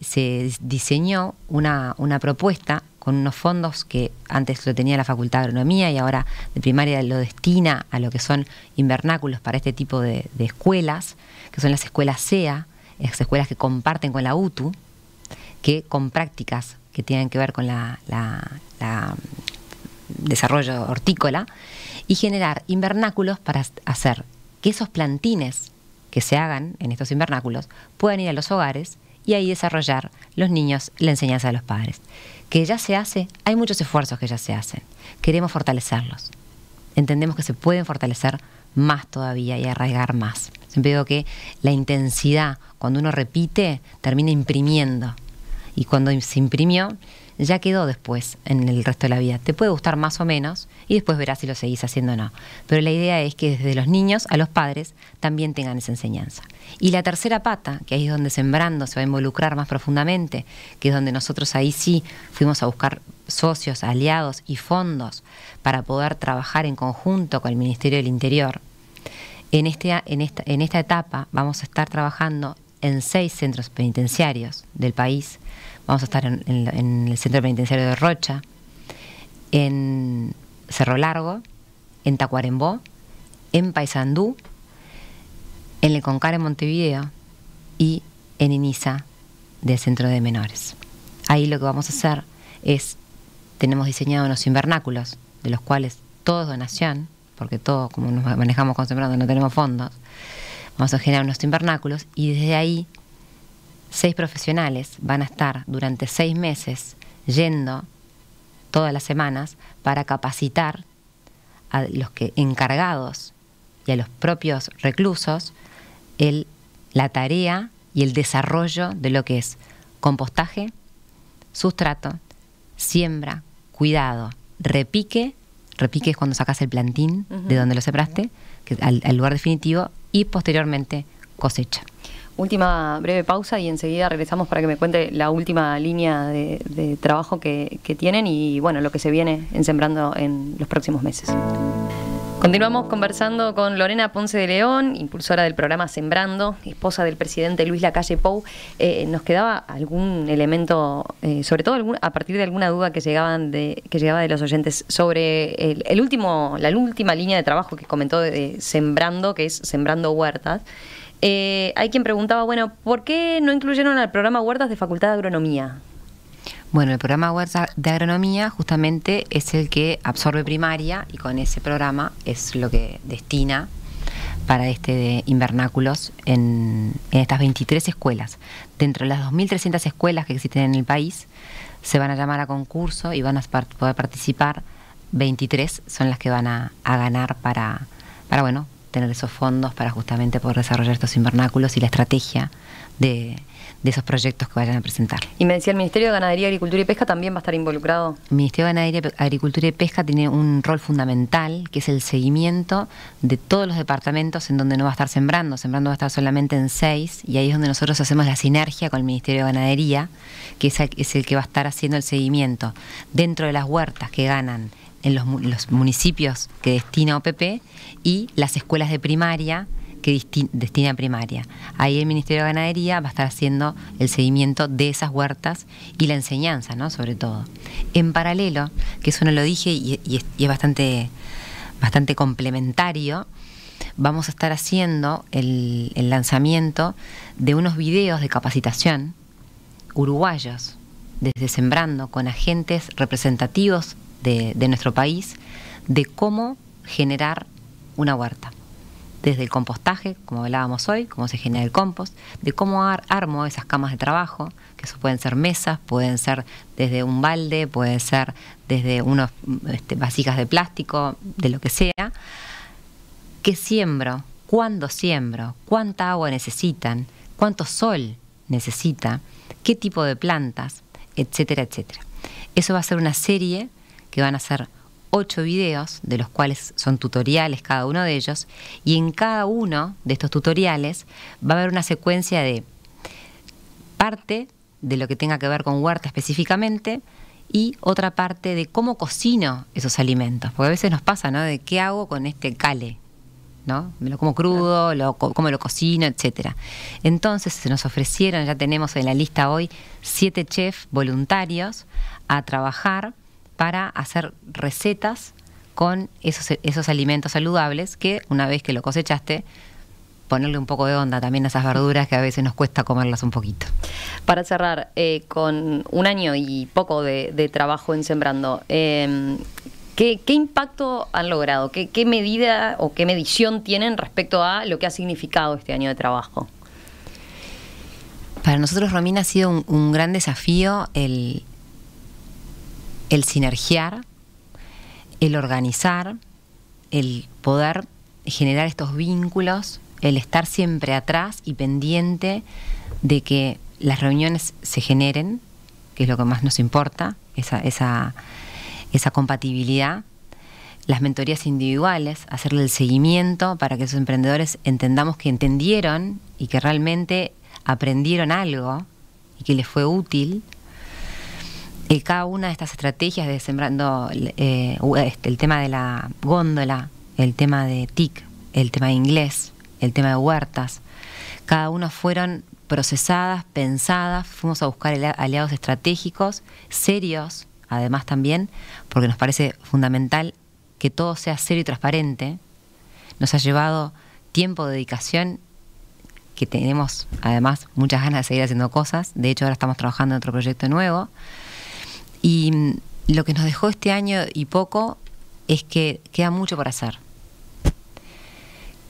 diseñó una, una propuesta con unos fondos que antes lo tenía la Facultad de Agronomía y ahora de primaria lo destina a lo que son invernáculos para este tipo de, escuelas, que son las escuelas SEA, escuelas que comparten con la UTU, que con prácticas que tienen que ver con el mm, desarrollo hortícola, y generar invernáculos para hacer que esos plantines que se hagan en estos invernáculos puedan ir a los hogares y ahí desarrollar los niños la enseñanza de los padres que ya se hace, hay muchos esfuerzos que ya se hacen. Queremos fortalecerlos. Entendemos que se pueden fortalecer más todavía y arraigar más. Siempre digo que la intensidad, cuando uno repite, termina imprimiendo. Y cuando se imprimió, ya quedó después en el resto de la vida. Te puede gustar más o menos y después verás si lo seguís haciendo o no. Pero la idea es que desde los niños a los padres también tengan esa enseñanza. Y la tercera pata, que ahí es donde Sembrando se va a involucrar más profundamente, que es donde nosotros ahí sí fuimos a buscar socios, aliados y fondos para poder trabajar en conjunto con el Ministerio del Interior. En, este en, esta, etapa vamos a estar trabajando en seis centros penitenciarios del país. Vamos a estar en, el centro penitenciario de Rocha, en Cerro Largo, en Tacuarembó, en Paysandú en Leconcar en Montevideo y en Inisa del Centro de Menores. Ahí lo que vamos a hacer es, tenemos diseñado unos invernáculos, de los cuales todo es donación, porque todo, como nos manejamos con Sembrando, no tenemos fondos, vamos a generar unos invernáculos y desde ahí seis profesionales van a estar durante seis meses yendo todas las semanas para capacitar a los que encargados y a los propios reclusos la tarea y el desarrollo de lo que es compostaje, sustrato, siembra, cuidado, repique, repique es cuando sacas el plantín de donde lo sembraste, al, lugar definitivo, y posteriormente cosecha. Última breve pausa y enseguida regresamos para que me cuente la última línea de, trabajo que, que, tienen y bueno, lo que se viene en sembrando en los próximos meses. Continuamos conversando con Lorena Ponce de León, impulsora del programa Sembrando, esposa del presidente Luis Lacalle Pou. Eh, nos quedaba algún elemento, eh, sobre todo a partir de alguna duda que llegaban de que llegaba de los oyentes sobre el, último, la última línea de trabajo que comentó de, Sembrando, que es Sembrando Huertas. Eh, hay quien preguntaba, bueno, ¿por qué no incluyeron al programa Huertas de Facultad de Agronomía? Bueno, el programa Huerta de agronomía justamente es el que absorbe primaria y con ese programa es lo que destina para este de invernáculos en, estas 23 escuelas. Dentro de las 2.300 escuelas que existen en el país, se van a llamar a concurso y van a poder participar. 23 son las que van a, a ganar para, para, bueno, tener esos fondos para justamente poder desarrollar estos invernáculos y la estrategia de, de esos proyectos que vayan a presentar. Y me decía, ¿el Ministerio de Ganadería, Agricultura y Pesca también va a estar involucrado? El Ministerio de Ganadería, Agricultura y Pesca tiene un rol fundamental, que es el seguimiento de todos los departamentos en donde no va a estar sembrando. Sembrando va a estar solamente en seis, y ahí es donde nosotros hacemos la sinergia con el Ministerio de Ganadería, que es el que va a estar haciendo el seguimiento dentro de las huertas que ganan en los, municipios que destina OPP y las escuelas de primaria que destina primaria. Ahí el Ministerio de Ganadería va a estar haciendo el seguimiento de esas huertas y la enseñanza, ¿no? Sobre todo. En paralelo, que eso no lo dije y, es, bastante, bastante complementario, vamos a estar haciendo el, lanzamiento de unos videos de capacitación uruguayos, desde Sembrando, con agentes representativos de nuestro país, de cómo generar una huerta desde el compostaje, como hablábamos hoy, cómo se genera el compost, de cómo armo esas camas de trabajo, que eso pueden ser mesas, pueden ser desde un balde, pueden ser desde unas este, vasijas de plástico, de lo que sea. ¿Qué siembro? ¿Cuándo siembro? ¿Cuánta agua necesitan? ¿Cuánto sol necesita? ¿Qué tipo de plantas? Etcétera, etcétera. Eso va a ser una serie que van a ser ocho videos, de los cuales son tutoriales cada uno de ellos, y en cada uno de estos tutoriales va a haber una secuencia de parte de lo que tenga que ver con huerta específicamente y otra parte de cómo cocino esos alimentos, porque a veces nos pasa, ¿no? De qué hago con este cale, ¿no? Me lo como crudo, lo, cómo lo cocino, etcétera. Entonces se nos ofrecieron, ya tenemos en la lista hoy siete chefs voluntarios a trabajar para hacer recetas con esos, esos alimentos saludables que una vez que lo cosechaste, ponerle un poco de onda también a esas verduras que a veces nos cuesta comerlas un poquito. Para cerrar, eh, con un año y poco de, trabajo en Sembrando, em, ¿qué, impacto han logrado? ¿Qué, medida o qué medición tienen respecto a lo que ha significado este año de trabajo? Para nosotros, Romina, ha sido un gran desafío el, el sinergiar, el organizar, el poder generar estos vínculos, el estar siempre atrás y pendiente de que las reuniones se generen, que es lo que más nos importa, esa, esa, compatibilidad, las mentorías individuales, hacerle el seguimiento para que esos emprendedores entendamos que entendieron y que realmente aprendieron algo y que les fue útil eh, cada una de estas estrategias de sembrando eh, este, el tema de la góndola, el tema de TIC, el tema de inglés, el tema de huertas, cada una fueron procesadas, pensadas, fuimos a buscar aliados estratégicos, serios, además también, porque nos parece fundamental que todo sea serio y transparente. Nos ha llevado tiempo, de dedicación, que tenemos además muchas ganas de seguir haciendo cosas. De hecho, ahora estamos trabajando en otro proyecto nuevo. Y lo que nos dejó este año y poco es que queda mucho por hacer.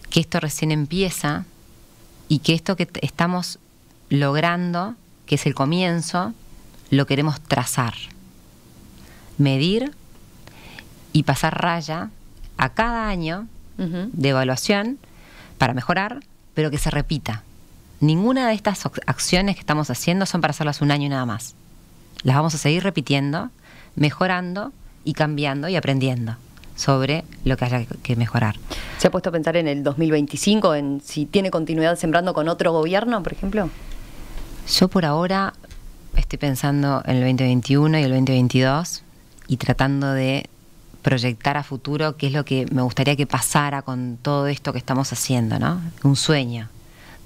Que esto recién empieza y que esto que estamos logrando, que es el comienzo, lo queremos trazar, medir y pasar raya a cada año de evaluación para mejorar, pero que se repita. Ninguna de estas acciones que estamos haciendo son para hacerlas un año y nada más. Las vamos a seguir repitiendo, mejorando y cambiando y aprendiendo sobre lo que haya que mejorar. ¿Se ha puesto a pensar en el 2025, en si tiene continuidad sembrando con otro gobierno, por ejemplo? Yo por ahora estoy pensando en el 2021 y el 2022 y tratando de proyectar a futuro qué es lo que me gustaría que pasara con todo esto que estamos haciendo, ¿no? Un sueño.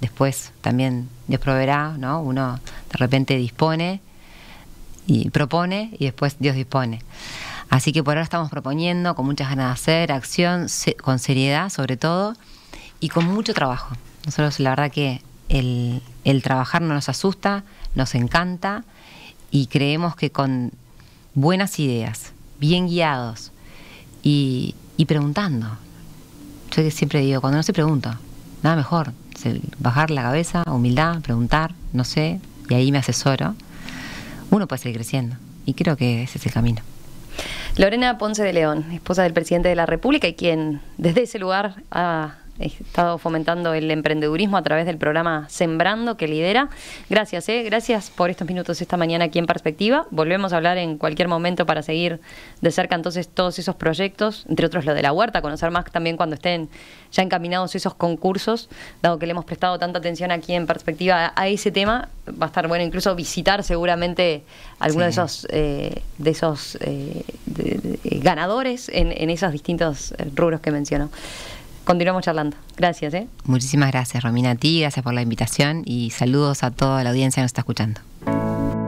Después también Dios proveerá, ¿no? Uno de repente dispone y propone y después Dios dispone. Así que por ahora estamos proponiendo con muchas ganas de hacer, acción, con seriedad sobre todo y con mucho trabajo. Nosotros la verdad que el, el trabajar no nos asusta, nos encanta y creemos que con buenas ideas, bien guiados y, y preguntando. Yo siempre digo, cuando no se pregunta, nada mejor, bajar la cabeza, humildad, preguntar, no sé, y ahí me asesoro uno puede seguir creciendo. Y creo que ese es el camino. Lorena Ponce de León, esposa del presidente de la República y quien desde ese lugar ha he estado fomentando el emprendedurismo a través del programa Sembrando que lidera. Gracias, eh, gracias por estos minutos esta mañana aquí en Perspectiva. Volvemos a hablar en cualquier momento para seguir de cerca entonces todos esos proyectos, entre otros lo de la huerta, conocer más también cuando estén ya encaminados esos concursos, dado que le hemos prestado tanta atención aquí en Perspectiva a ese tema, va a estar bueno incluso visitar seguramente alguno de esos, eh, eh, ganadores en, en esos distintos rubros que mencionó continuamos charlando. Gracias. ¿eh? Muchísimas gracias, Romina, a ti, gracias por la invitación y saludos a toda la audiencia que nos está escuchando.